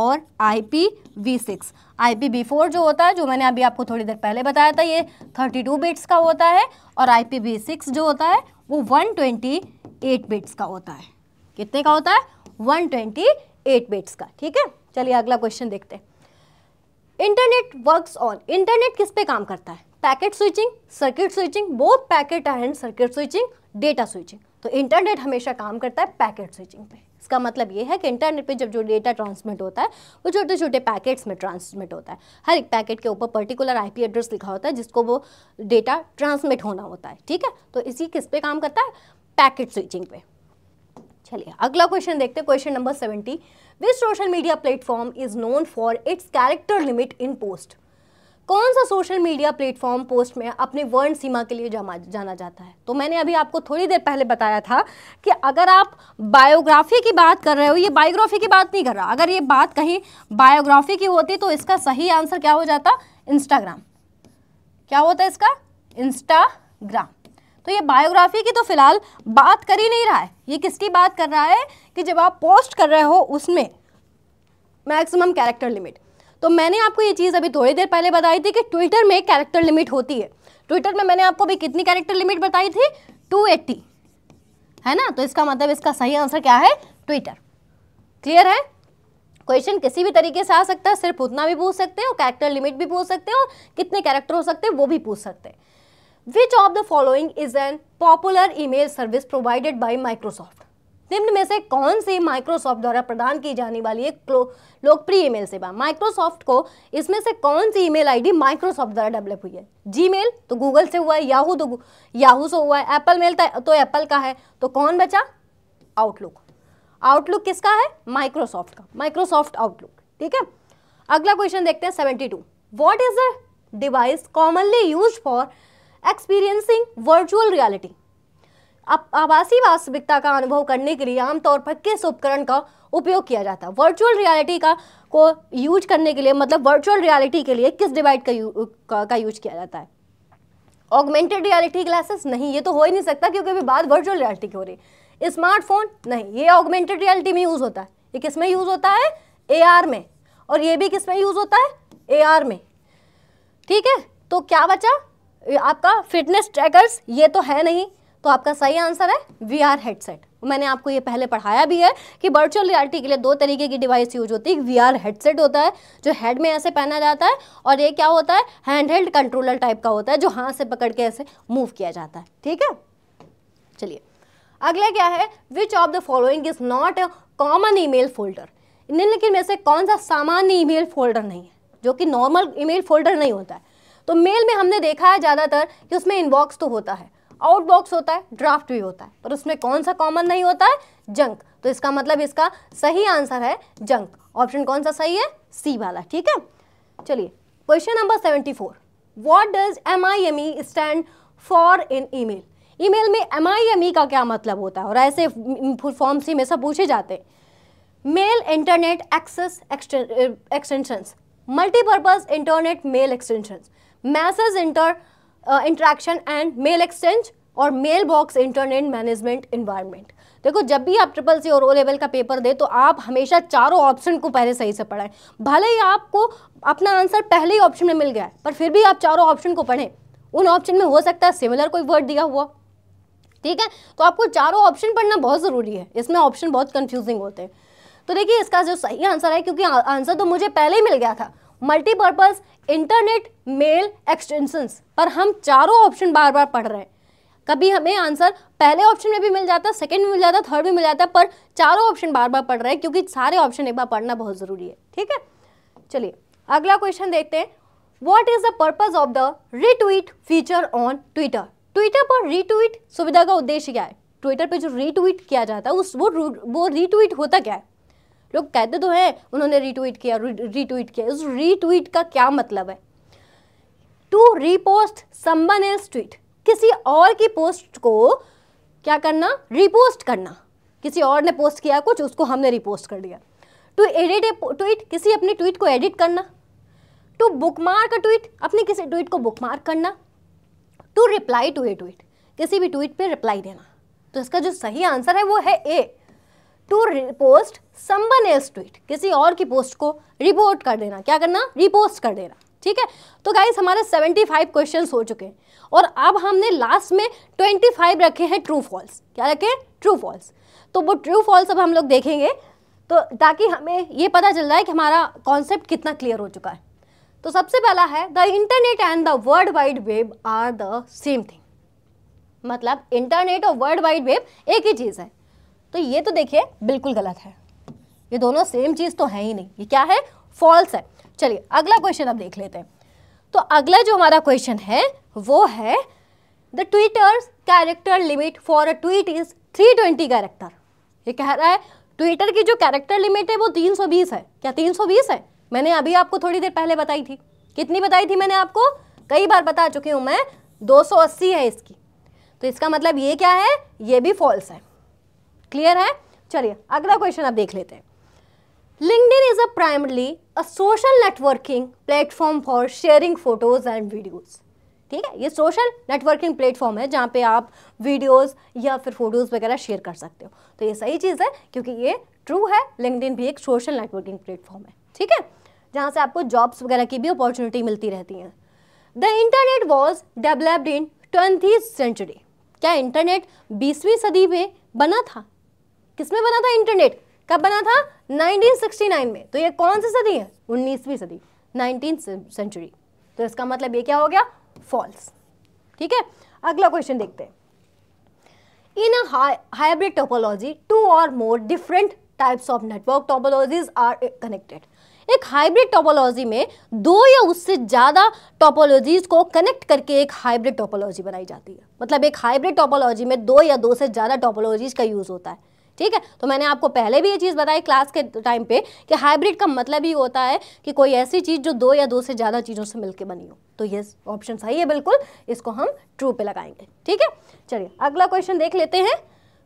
और I P V six I P जो होता है जो मैंने अभी आपको थोड़ी देर पहले बताया था ये थर्टी टू बिट्स का होता है और आई पी वी सिक्स जो होता है वो वन ट्वेंटी एट बिट्स का होता है कितने का होता है वन ट्वेंटी एट बिट्स का ठीक है चलिए अगला क्वेश्चन देखते हैं इंटरनेट वर्क्स ऑन इंटरनेट किस पे काम करता है packet switching circuit switching both packet and circuit switching data switching तो इंटरनेट हमेशा काम करता है पैकेट स्विचिंग पे इसका मतलब ये है कि इंटरनेट पे जब जो डेटा ट्रांसमिट होता है वो छोटे छोटे पैकेट्स में ट्रांसमिट होता है हर एक पैकेट के ऊपर पर्टिकुलर आईपी एड्रेस लिखा होता है जिसको वो डेटा ट्रांसमिट होना होता है ठीक है तो इसी किस पे काम करता है पैकेट स्विचिंग पे चलिए अगला क्वेश्चन देखते हैं question number seventy which social media platform is known for its character limit in post कौन सा सोशल मीडिया प्लेटफॉर्म पोस्ट में अपने वर्ण सीमा के लिए जमा जाना जाता है तो मैंने अभी आपको थोड़ी देर पहले बताया था कि अगर आप बायोग्राफी की बात कर रहे हो ये बायोग्राफी की बात नहीं कर रहा अगर ये बात कहीं बायोग्राफी की होती तो इसका सही आंसर क्या हो जाता इंस्टाग्राम क्या होता है इसका इंस्टाग्राम तो ये बायोग्राफी की तो फिलहाल बात कर ही नहीं रहा है ये किसकी बात कर रहा है कि जब आप पोस्ट कर रहे हो उसमें मैक्सिमम कैरेक्टर लिमिट तो मैंने आपको ये चीज़ अभी थोड़ी देर पहले बताई थी कि ट्विटर में कैरेक्टर लिमिट होती है ट्विटर में मैंने आपको अभी कितनी कैरेक्टर लिमिट बताई थी 280 है ना तो इसका मतलब इसका सही आंसर क्या है ट्विटर क्लियर है क्वेश्चन किसी भी तरीके से आ सकता है सिर्फ उतना भी पूछ सकते और कैरेक्टर लिमिट भी पूछ सकते हैं और कितने कैरेक्टर हो सकते हैं वो भी पूछ सकते हैं of the following is an popular email service provided by Microsoft निम्न में से कौन सी माइक्रोसॉफ्ट द्वारा प्रदान की जाने वाली एक लोकप्रिय ईमेल सेवा माइक्रोसॉफ्ट को इसमें से कौन सी ईमेल आईडी माइक्रोसॉफ्ट द्वारा डेवलप हुई है जीमेल तो गूगल से हुआ है याहू तो याहू से हुआ है एप्पल मेल तो एप्पल का है तो कौन बचा आउटलुक आउटलुक किसका है माइक्रोसॉफ्ट का माइक्रोसॉफ्ट आउटलुक ठीक है अगला क्वेश्चन देखते हैं seventy two what is a device commonly use for experiencing virtual reality आवासीय वास्तविकता का अनुभव करने के लिए आमतौर पर किस उपकरण का उपयोग किया जाता है वर्चुअल रियलिटी का को यूज करने के लिए मतलब वर्चुअल रियलिटी के लिए किस डिवाइड का, यू, का, का यूज किया जाता है ऑगमेंटेड रियलिटी क्लासेस नहीं ये तो हो ही नहीं सकता क्योंकि अभी बात वर्चुअल रियलिटी की हो रही है स्मार्टफोन नहीं ये ऑगमेंटेड रियलिटी में यूज़ होता है ये किस में यूज़ होता है ए में और ये भी किस में यूज़ होता है ए में ठीक है तो क्या बचा आपका फिटनेस ट्रैकर्स ये तो है नहीं तो आपका सही आंसर है वी आर हेडसेट मैंने आपको ये पहले पढ़ाया भी है कि वर्चुअल रियलिटी के लिए दो तरीके की डिवाइस यूज होती है एक वी हेडसेट होता है जो हेड में ऐसे पहना जाता है और ये क्या होता है हैंड हेल्ड कंट्रोलर टाइप का होता है जो हाथ से पकड़ के ऐसे मूव किया जाता है ठीक है चलिए अगला क्या है which of the following is not a common email folder निम्नलिखित में से कौन सा सामान्य ईमेल फोल्डर नहीं है जो कि नॉर्मल ईमेल फोल्डर नहीं होता है तो मेल में हमने देखा है ज़्यादातर कि उसमें इनबॉक्स तो होता है आउट बॉक्स होता है ड्राफ्ट भी होता है पर उसमें कौन सा कॉमन नहीं होता है जंक तो इसका मतलब इसका सही आंसर है जंक ऑप्शन कौन सा सही है सी वाला ठीक है चलिए question number seventy four what does M I M E stand for in email email में एम आई एम ई का क्या मतलब होता है और ऐसे फॉर्म सी में सब पूछे जाते हैं mail internet access extensions multipurpose internet mail extensions message inter interaction and mail exchange और mail box internet management environment देखो जब भी आप ट्रिपल सी और ओ लेवल का पेपर दे तो आप हमेशा चारों ऑप्शन को पहले सही से पढ़ें भले ही आपको अपना आंसर पहले ही ऑप्शन में मिल गया है पर फिर भी आप चारों ऑप्शन को पढ़ें उन ऑप्शन में हो सकता है सिमिलर कोई वर्ड दिया हुआ ठीक है तो आपको चारों ऑप्शन पढ़ना बहुत ज़रूरी है इसमें ऑप्शन बहुत कन्फ्यूजिंग होते हैं तो देखिए इसका जो सही आंसर है क्योंकि आंसर तो मुझे पहले ही मिल गया था मल्टीपर्पज़ इंटरनेट मेल एक्सटेंशंस पर हम चारों ऑप्शन बार बार पढ़ रहे हैं कभी हमें आंसर पहले ऑप्शन में भी मिल जाता है सेकेंड में मिल जाता है थर्ड में मिल जाता है पर चारों ऑप्शन बार बार पढ़ रहे हैं क्योंकि सारे ऑप्शन एक बार पढ़ना बहुत ज़रूरी है ठीक है चलिए अगला क्वेश्चन देखते हैं what is the purpose of the retweet feature on Twitter Twitter पर रिट्वीट सुविधा का उद्देश्य क्या है ट्विटर पर जो रिट्वीट किया जाता है उस वो वो रिट्वीट होता क्या है लोग कहते तो हैं उन्होंने रीट्वीट किया रीट्वीट किया उस रीट्वीट का क्या मतलब है to repost someone else tweet किसी और की पोस्ट को क्या करना रिपोस्ट करना किसी और ने पोस्ट किया कुछ उसको हमने रिपोस्ट कर दिया टू एडिट ए ट्वीट किसी अपनी ट्वीट को एडिट करना to bookmark a tweet अपनी किसी ट्वीट को बुक मार्क करना to reply to a tweet किसी भी ट्वीट पे रिप्लाई देना तो इसका जो सही आंसर है वो है A to repost someone's tweet किसी और की पोस्ट को रिपोर्ट कर देना क्या करना रिपोस्ट कर देना ठीक है तो गाइज हमारे 75 क्वेश्चन हो चुके हैं और अब हमने लास्ट में 25 रखे हैं ट्रू फॉल्स क्या रखे ट्रू फॉल्स तो वो ट्रू फॉल्स अब हम लोग देखेंगे तो ताकि हमें ये पता चल जाए कि हमारा कॉन्सेप्ट कितना क्लियर हो चुका है तो सबसे पहला है the internet and the world wide web are the same thing मतलब इंटरनेट और वर्ल्ड वाइड वेब एक ही चीज़ है तो ये तो देखिए बिल्कुल गलत है ये दोनों सेम चीज़ तो है ही नहीं ये क्या है फॉल्स है चलिए अगला क्वेश्चन अब देख लेते हैं तो अगला जो हमारा क्वेश्चन है वो है the Twitter's character limit for a tweet is 320 character ये कह रहा है ट्विटर की जो कैरेक्टर लिमिट है वो 320 है क्या 320 है मैंने अभी आपको थोड़ी देर पहले बताई थी कितनी बताई थी मैंने आपको कई बार बता चुकी हूँ मैं 280 है इसकी तो इसका मतलब ये क्या है ये भी फॉल्स है क्लियर है चलिए अगला क्वेश्चन आप देख लेते हैं LinkedIn is a primarily a social networking platform for sharing photos and videos ठीक है ये सोशल नेटवर्किंग प्लेटफॉर्म है जहाँ पे आप वीडियोस या फिर फोटोज़ वगैरह शेयर कर सकते हो तो ये सही चीज़ है क्योंकि ये ट्रू है लिंकडिन भी एक सोशल नेटवर्किंग प्लेटफॉर्म है ठीक है जहाँ से आपको जॉब्स वगैरह की भी अपॉर्चुनिटी मिलती रहती हैं the internet was developed in twenty century क्या इंटरनेट बीसवीं सदी में बना था किसमें बना था इंटरनेट कब बना था 1969 में तो ये कौन सी सदी है 19वीं सदी 19th सेंचुरी तो इसका मतलब ये क्या हो गया फॉल्स ठीक है अगला क्वेश्चन देखते हैं in hybrid topology two or more different types of network topologies are connected एक हाइब्रिड टोपोलॉजी में दो या उससे ज़्यादा टोपोलॉजीज को कनेक्ट करके एक हाइब्रिड टोपोलॉजी बनाई जाती है मतलब एक हाइब्रिड टोपोलॉजी में दो या दो से ज़्यादा टोपोलॉजीज का यूज़ होता है ठीक है तो मैंने आपको पहले भी ये चीज़ बताई क्लास के टाइम पे कि हाइब्रिड का मतलब ही होता है कि कोई ऐसी चीज़ जो दो या दो से ज़्यादा चीज़ों से मिलकर बनी हो तो ये ऑप्शन सही है बिल्कुल इसको हम ट्रू पे लगाएंगे ठीक है चलिए अगला क्वेश्चन देख लेते हैं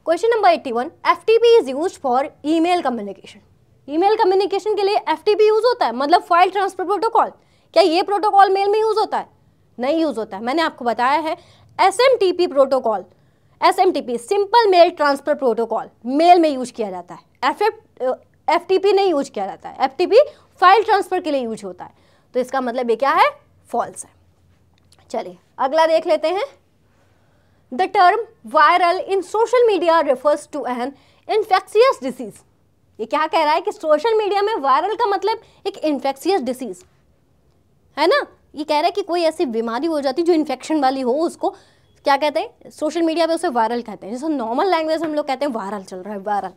question number eighty one F T P is use for email communication email communication के लिए एफ टी पी यूज़ होता है मतलब फाइल ट्रांसफर प्रोटोकॉल क्या ये प्रोटोकॉल मेल में यूज़ होता है नहीं यूज़ होता है मैंने आपको बताया है S M T P protocol S M T P simple mail transfer protocol mail में यूज किया जाता है F F F T P नहीं यूज किया जाता है F T P file transfer के लिए यूज होता है तो इसका मतलब ये क्या है फॉल्स है चलिए अगला देख लेते हैं the term viral in social media refers to an infectious disease ये क्या कह रहा है कि सोशल मीडिया में वायरल का मतलब एक इन्फेक्शियस डिसीज है ना ये कह रहा है कि कोई ऐसी बीमारी हो जाती जो इन्फेक्शन वाली हो उसको क्या कहते हैं सोशल मीडिया पे उसे वायरल कहते हैं जैसे नॉर्मल लैंग्वेज हम लोग कहते हैं वायरल चल रहा है वायरल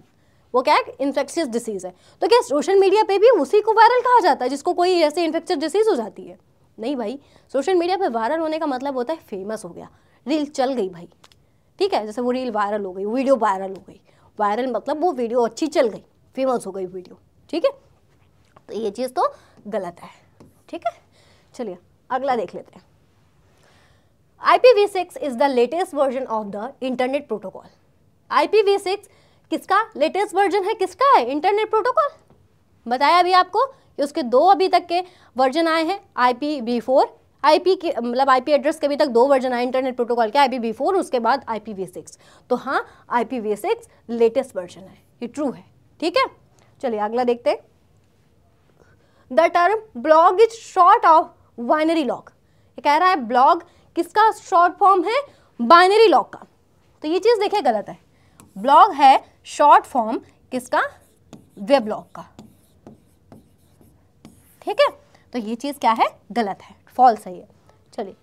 वो क्या है इन्फेक्शियस डिसीज़ है तो क्या सोशल मीडिया पे भी उसी को वायरल कहा जाता है जिसको कोई ऐसे इन्फेक्शियस डिसीज़ हो जाती है नहीं भाई सोशल मीडिया पे वायरल होने का मतलब होता है फेमस हो गया रील चल गई भाई ठीक है जैसे वो रील वायरल हो गई वीडियो वायरल हो गई वायरल मतलब वो वीडियो अच्छी चल गई फेमस हो गई वीडियो ठीक है तो ये चीज़ तो गलत है ठीक है चलिए अगला देख लेते हैं IPv6 is the latest version of the internet protocol. IPv6 किसका लेटेस्ट वर्जन है किसका है इंटरनेट प्रोटोकॉल बताया अभी आपको कि उसके दो अभी तक के वर्जन आए हैं I P V four I P के मतलब आई पी एड्रेस के अभी तक दो वर्जन आए इंटरनेट प्रोटोकॉल के आई पी वी फोर उसके बाद आई पी वी सिक्स तो हाँ I P V six latest version है ये ट्रू है ठीक है चलिए अगला देखते हैं the term blog is short of binary log ये कह रहा है ब्लॉग किसका शॉर्ट फॉर्म है बाइनरी लॉग का तो ये चीज़ देखिए गलत है ब्लॉग है शॉर्ट फॉर्म किसका वेब लॉग का ठीक है तो ये चीज़ क्या है गलत है फॉल्स है ये चलिए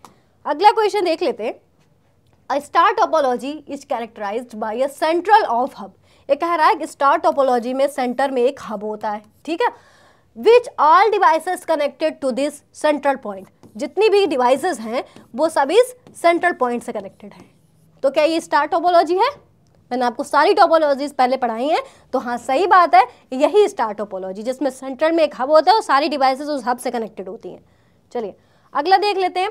अगला क्वेश्चन देख लेते हैं star topology is characterize by a central of hub ये कह रहा है कि स्टार टोपोलॉजी में सेंटर में एक हब होता है ठीक है which all devices connected to this central point जितनी भी डिवाइसेस हैं वो सब इस सेंट्रल पॉइंट से कनेक्टेड हैं तो क्या ये स्टार टोपोलॉजी है मैंने आपको सारी टोपोलॉजीज पहले पढ़ाई हैं तो हाँ सही बात है यही स्टार टोपोलॉजी जिसमें सेंट्रल में एक हब होता है और सारी डिवाइसेस उस हब से कनेक्टेड होती हैं चलिए अगला देख लेते हैं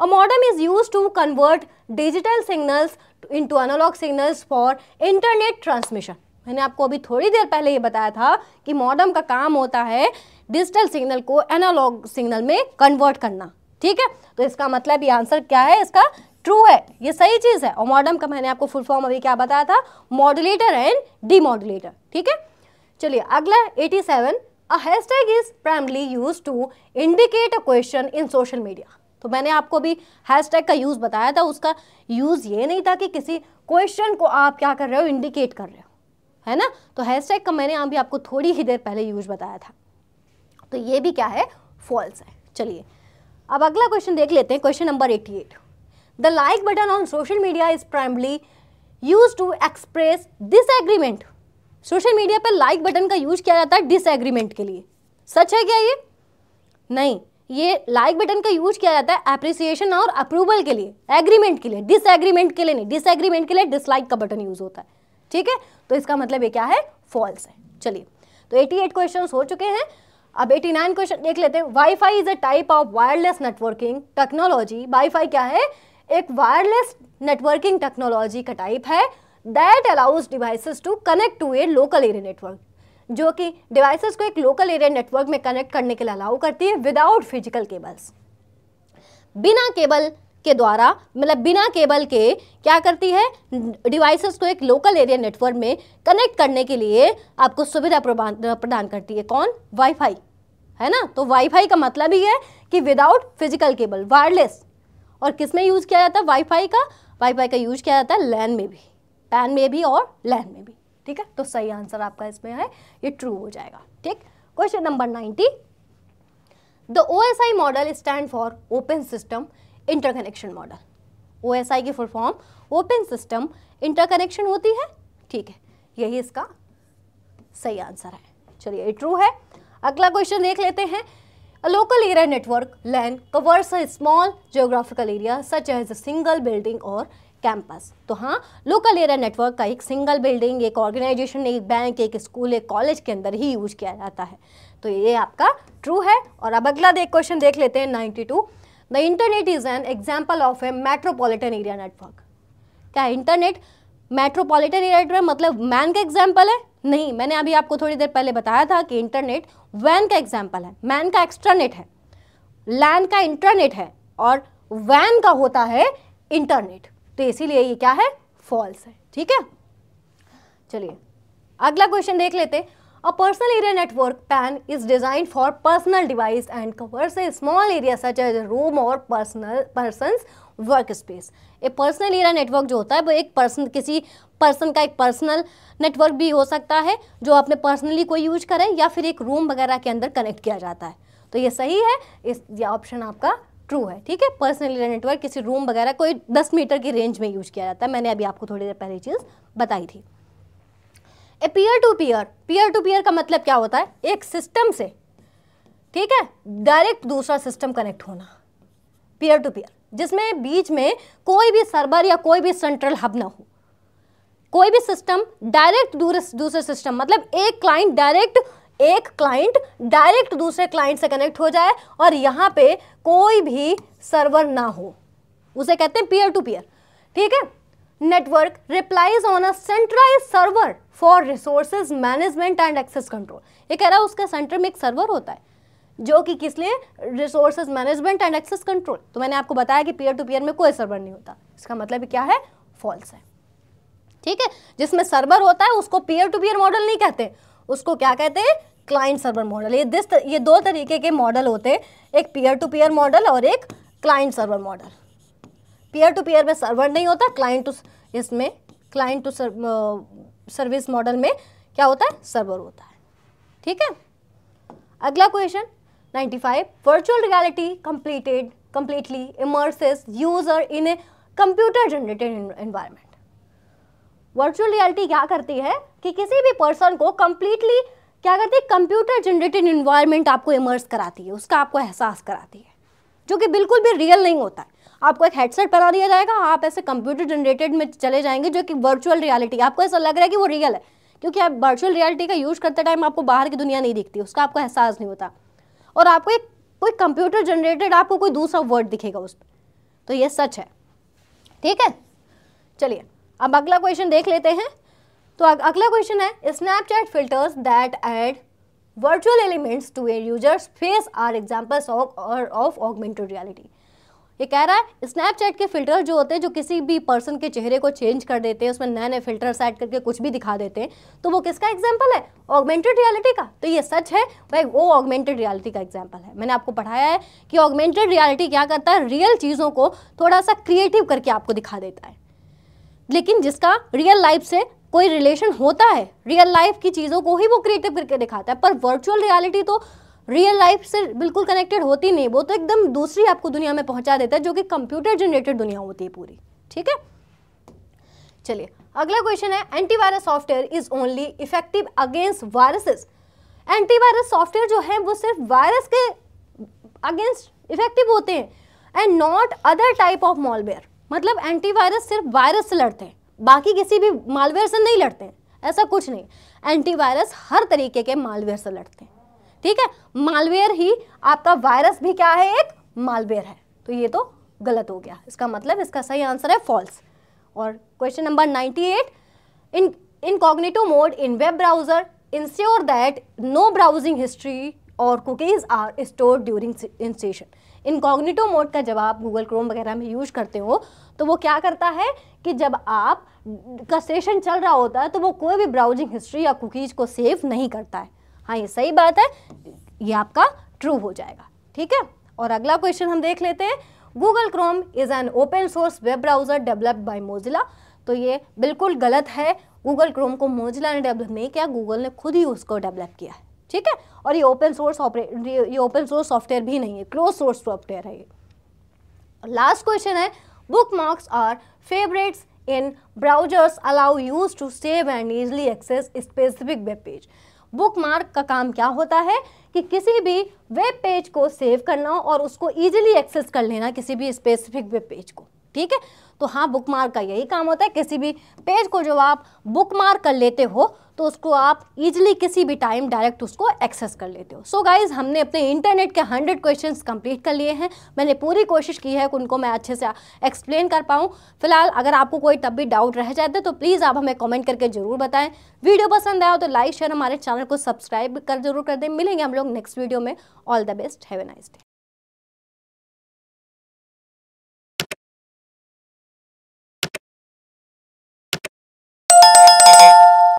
a modem is use to convert digital signals into analog signals for internet transmission मैंने आपको अभी थोड़ी देर पहले ये बताया था कि मॉडर्म का काम होता है डिजिटल सिग्नल को एनालॉग सिग्नल में कन्वर्ट करना ठीक है तो इसका मतलब ये आंसर क्या है इसका ट्रू है ये सही चीज़ है और मॉडर्म का मैंने आपको फुल फॉर्म अभी क्या बताया था मॉड्यूलेटर एंड डी मॉड्यूलेटर ठीक है चलिए अगला 87 a hashtag is primarily use to indicate a question in social media तो मैंने आपको भी हैशटैग का यूज़ बताया था उसका यूज़ ये नहीं था कि किसी क्वेश्चन को आप क्या कर रहे हो इंडिकेट कर रहे हो है ना तो हैशटैग का मैंने अभी आपको थोड़ी ही देर पहले यूज बताया था तो ये भी क्या है फॉल्स है चलिए अब अगला क्वेश्चन देख लेते हैं question number 88 the like button on social media is primarily use to express disagreement social media पर लाइक बटन का यूज किया जाता है डिसएग्रीमेंट के लिए सच है क्या ये नहीं ये लाइक बटन का यूज किया जाता है अप्रिसिएशन और अप्रूवल के लिए एग्रीमेंट के लिए डिसएग्रीमेंट के लिए नहीं डिसएग्रीमेंट के लिए डिसलाइक का बटन यूज होता है ठीक है तो इसका मतलब ये क्या है फॉल्स है चलिए तो 88 क्वेश्चंस हो चुके हैं अब 89 क्वेश्चन देख लेते हैं WiFi is a type of wireless networking technology WiFi क्या है एक वायरलेस नेटवर्किंग टेक्नोलॉजी का टाइप है that allows devices to connect to a local area network जो कि डिवाइसेस को एक लोकल एरिया नेटवर्क में कनेक्ट करने के लिए अलाउ करती है विदाउट फिजिकल केबल्स बिना केबल के द्वारा मतलब बिना केबल के क्या करती है डिवाइसेस को एक लोकल एरिया नेटवर्क में कनेक्ट करने के लिए आपको सुविधा प्रदान करती है कौन वाईफाई है ना तो वाईफाई का मतलब ही है कि विदाउट फिजिकल केबल वायरलेस और किस में यूज़ किया जाता है वाईफाई का वाईफाई का यूज किया जाता है लैन में भी पैन में भी और लैन में भी ठीक है तो सही आंसर आपका इसमें है ये ट्रू हो जाएगा ठीक question number ninety the O S I model stand for open system interconnection model O S I की full form open system interconnection होती है ठीक है यही इसका सही आंसर है चलिए ये ट्रू है अगला क्वेश्चन देख लेते हैं local area network LAN covers small geographical area such as single building or campus तो हाँ लोकल एरिया नेटवर्क का एक सिंगल बिल्डिंग एक ऑर्गेनाइजेशन एक बैंक एक स्कूल एक कॉलेज के अंदर ही यूज किया जाता है तो ये आपका ट्रू है और अब अगला देख क्वेश्चन देख लेते हैं 92 the internet is an example of a metropolitan area network क्या इंटरनेट मेट्रोपोलिटन एरिया नेटवर्क मतलब मैन का एग्जाम्पल है नहीं मैंने अभी आपको थोड़ी देर पहले बताया था कि इंटरनेट वैन का एग्जाम्पल है मैन का एक्स्ट्रानेट है लैन का इंटरनेट है और वैन का होता है इंटरनेट तो इसीलिए ये क्या है फॉल्स है ठीक है चलिए अगला क्वेश्चन देख लेते a personal area network PAN is design for personal device and covers a small area such as room or personal person workspace a personal area network जो होता है वो एक पर्सन किसी पर्सन का एक पर्सनल नेटवर्क भी हो सकता है जो आपने पर्सनली कोई यूज करें या फिर एक रूम वगैरह के अंदर कनेक्ट किया जाता है तो ये सही है इस ये ऑप्शन आपका ट्रू है ठीक है पर्सनली नेटवर्क किसी रूम वगैरह कोई दस मीटर की रेंज में यूज किया जाता है मैंने अभी आपको थोड़ी देर पहले चीज़ बताई थी a peer to peer peer to peer का मतलब क्या होता है एक सिस्टम से ठीक है डायरेक्ट दूसरा सिस्टम कनेक्ट होना पीयर टू पीयर जिसमें बीच में कोई भी सर्वर या कोई भी सेंट्रल हब ना हो कोई भी सिस्टम डायरेक्ट दूसरे सिस्टम मतलब एक क्लाइंट डायरेक्ट एक क्लाइंट डायरेक्ट दूसरे क्लाइंट से कनेक्ट हो जाए और यहां पे कोई भी सर्वर ना हो उसे कहते हैं पीयर टू पीयर ठीक है network replies on a centralise server for resources management and access control ये कह रहा है उसके सेंटर में एक सर्वर होता है जो कि किस लिए resources management and access control तो मैंने आपको बताया कि पीयर टू पीयर में कोई सर्वर नहीं होता इसका मतलब क्या है फॉल्स है ठीक है जिसमें सर्वर होता है उसको पीयर टू पीयर मॉडल नहीं कहते उसको क्या कहते हैं क्लाइंट सर्वर मॉडल ये दिस तर, ये दो तरीके के मॉडल होते हैं एक पीयर टू पीयर मॉडल और एक client server model peer to peer में सर्वर नहीं होता क्लाइंट टू इसमें क्लाइंट टू सर्विस मॉडल में क्या होता है सर्वर होता है ठीक है अगला question 95 virtual reality completed completely immerses user in a computer generated environment virtual reality क्या करती है कि किसी भी पर्सन को कम्प्लीटली क्या करती है कंप्यूटर जनरेटेड इन्वायरमेंट आपको इमर्स कराती है उसका आपको एहसास कराती है जो कि बिल्कुल भी रियल नहीं होता है आपको एक हेडसेट बना दिया जाएगा आप ऐसे कंप्यूटर जनरेटेड में चले जाएंगे जो कि वर्चुअल रियलिटी आपको ऐसा लग रहा है कि वो रियल है क्योंकि आप वर्चुअल रियलिटी का यूज़ करते टाइम आपको बाहर की दुनिया नहीं दिखती उसका आपको एहसास नहीं होता और आपको एक कोई कंप्यूटर जनरेटेड आपको कोई दूसरा वर्ड दिखेगा उस पर तो ये सच है ठीक है चलिए अब अगला क्वेश्चन देख लेते हैं तो अगला क्वेश्चन है Snapchat filters that add virtual elements to air users face are examples of augmented reality ये कह रहा है स्नैपचैट के फिल्टर जो होते हैं जो किसी भी पर्सन के चेहरे को चेंज कर देते हैं उसमें नए नए फिल्टर सेट करके कुछ भी दिखा देते हैं तो वो किसका एग्जाम्पल है ऑगमेंटेड रियलिटी का तो ये सच है भाई वो ऑगमेंटेड रियलिटी का एग्जाम्पल है मैंने आपको पढ़ाया है कि ऑगमेंटेड रियलिटी क्या करता है रियल चीज़ों को थोड़ा सा क्रिएटिव करके आपको दिखा देता है लेकिन जिसका रियल लाइफ से कोई रिलेशन होता है रियल लाइफ की चीज़ों को ही वो क्रिएटिव करके दिखाता है पर वर्चुअल रियलिटी तो रियल लाइफ से बिल्कुल कनेक्टेड होती नहीं वो तो एकदम दूसरी आपको दुनिया में पहुंचा देता है जो कि कंप्यूटर जनरेटेड दुनिया होती है पूरी ठीक है चलिए अगला क्वेश्चन है antivirus software is only effective against viruses antivirus software जो है वो सिर्फ वायरस के अगेंस्ट इफेक्टिव होते हैं and not other type of malware मतलब एंटीवायरस सिर्फ वायरस से लड़ते हैं बाकी किसी भी मालवेयर से नहीं लड़ते हैं ऐसा कुछ नहीं एंटीवायरस हर तरीके के मालवेयर से लड़ते हैं ठीक है मालवेयर ही आपका वायरस भी क्या है एक मालवेयर है तो ये तो गलत हो गया इसका मतलब इसका सही आंसर है फॉल्स और question number eight in incognito mode in web browser ensure that no browsing history or cookies are store during in session incognito mode का जब आप गूगल क्रोम वगैरह में यूज करते हो तो वो क्या करता है कि जब आप का सेशन चल रहा होता है तो वो कोई भी ब्राउजिंग हिस्ट्री या कुकीज़ को सेव नहीं करता है हाँ ये सही बात है ये आपका ट्रू हो जाएगा ठीक है और अगला क्वेश्चन हम देख लेते हैं Google Chrome is an open source web browser developed by Mozilla तो ये बिल्कुल गलत है गूगल क्रोम को मोजिला ने डेवलप नहीं किया गूगल ने खुद ही उसको डेवलप किया है ठीक है और ये ओपन सोर्स ऑपरेट ये ओपन सोर्स सॉफ्टवेयर भी नहीं है क्लोज सोर्स सॉफ्टवेयर है ये लास्ट क्वेश्चन है bookmarks or favourites in browsers allow use to save and easily access specific web page bookmark का काम क्या होता है कि किसी भी वेब पेज को सेव करना और उसको ईजिली एक्सेस कर लेना किसी भी स्पेसिफिक वेब पेज को ठीक है तो हाँ बुक मार्क का यही काम होता है किसी भी पेज को जो आप बुक मार्क कर लेते हो तो उसको आप इजीली किसी भी टाइम डायरेक्ट उसको एक्सेस कर लेते हो सो so गाइज हमने अपने इंटरनेट के हंड्रेड क्वेश्चन कंप्लीट कर लिए हैं मैंने पूरी कोशिश की है कि उनको मैं अच्छे से एक्सप्लेन कर पाऊँ फिलहाल अगर आपको कोई तब भी डाउट रह जाता है तो प्लीज़ आप हमें कमेंट करके ज़रूर बताएं वीडियो पसंद आया तो लाइक शेयर हमारे चैनल को सब्सक्राइब कर जरूर कर दें मिलेंगे हम लोग नेक्स्ट वीडियो में all the best have a nice day you.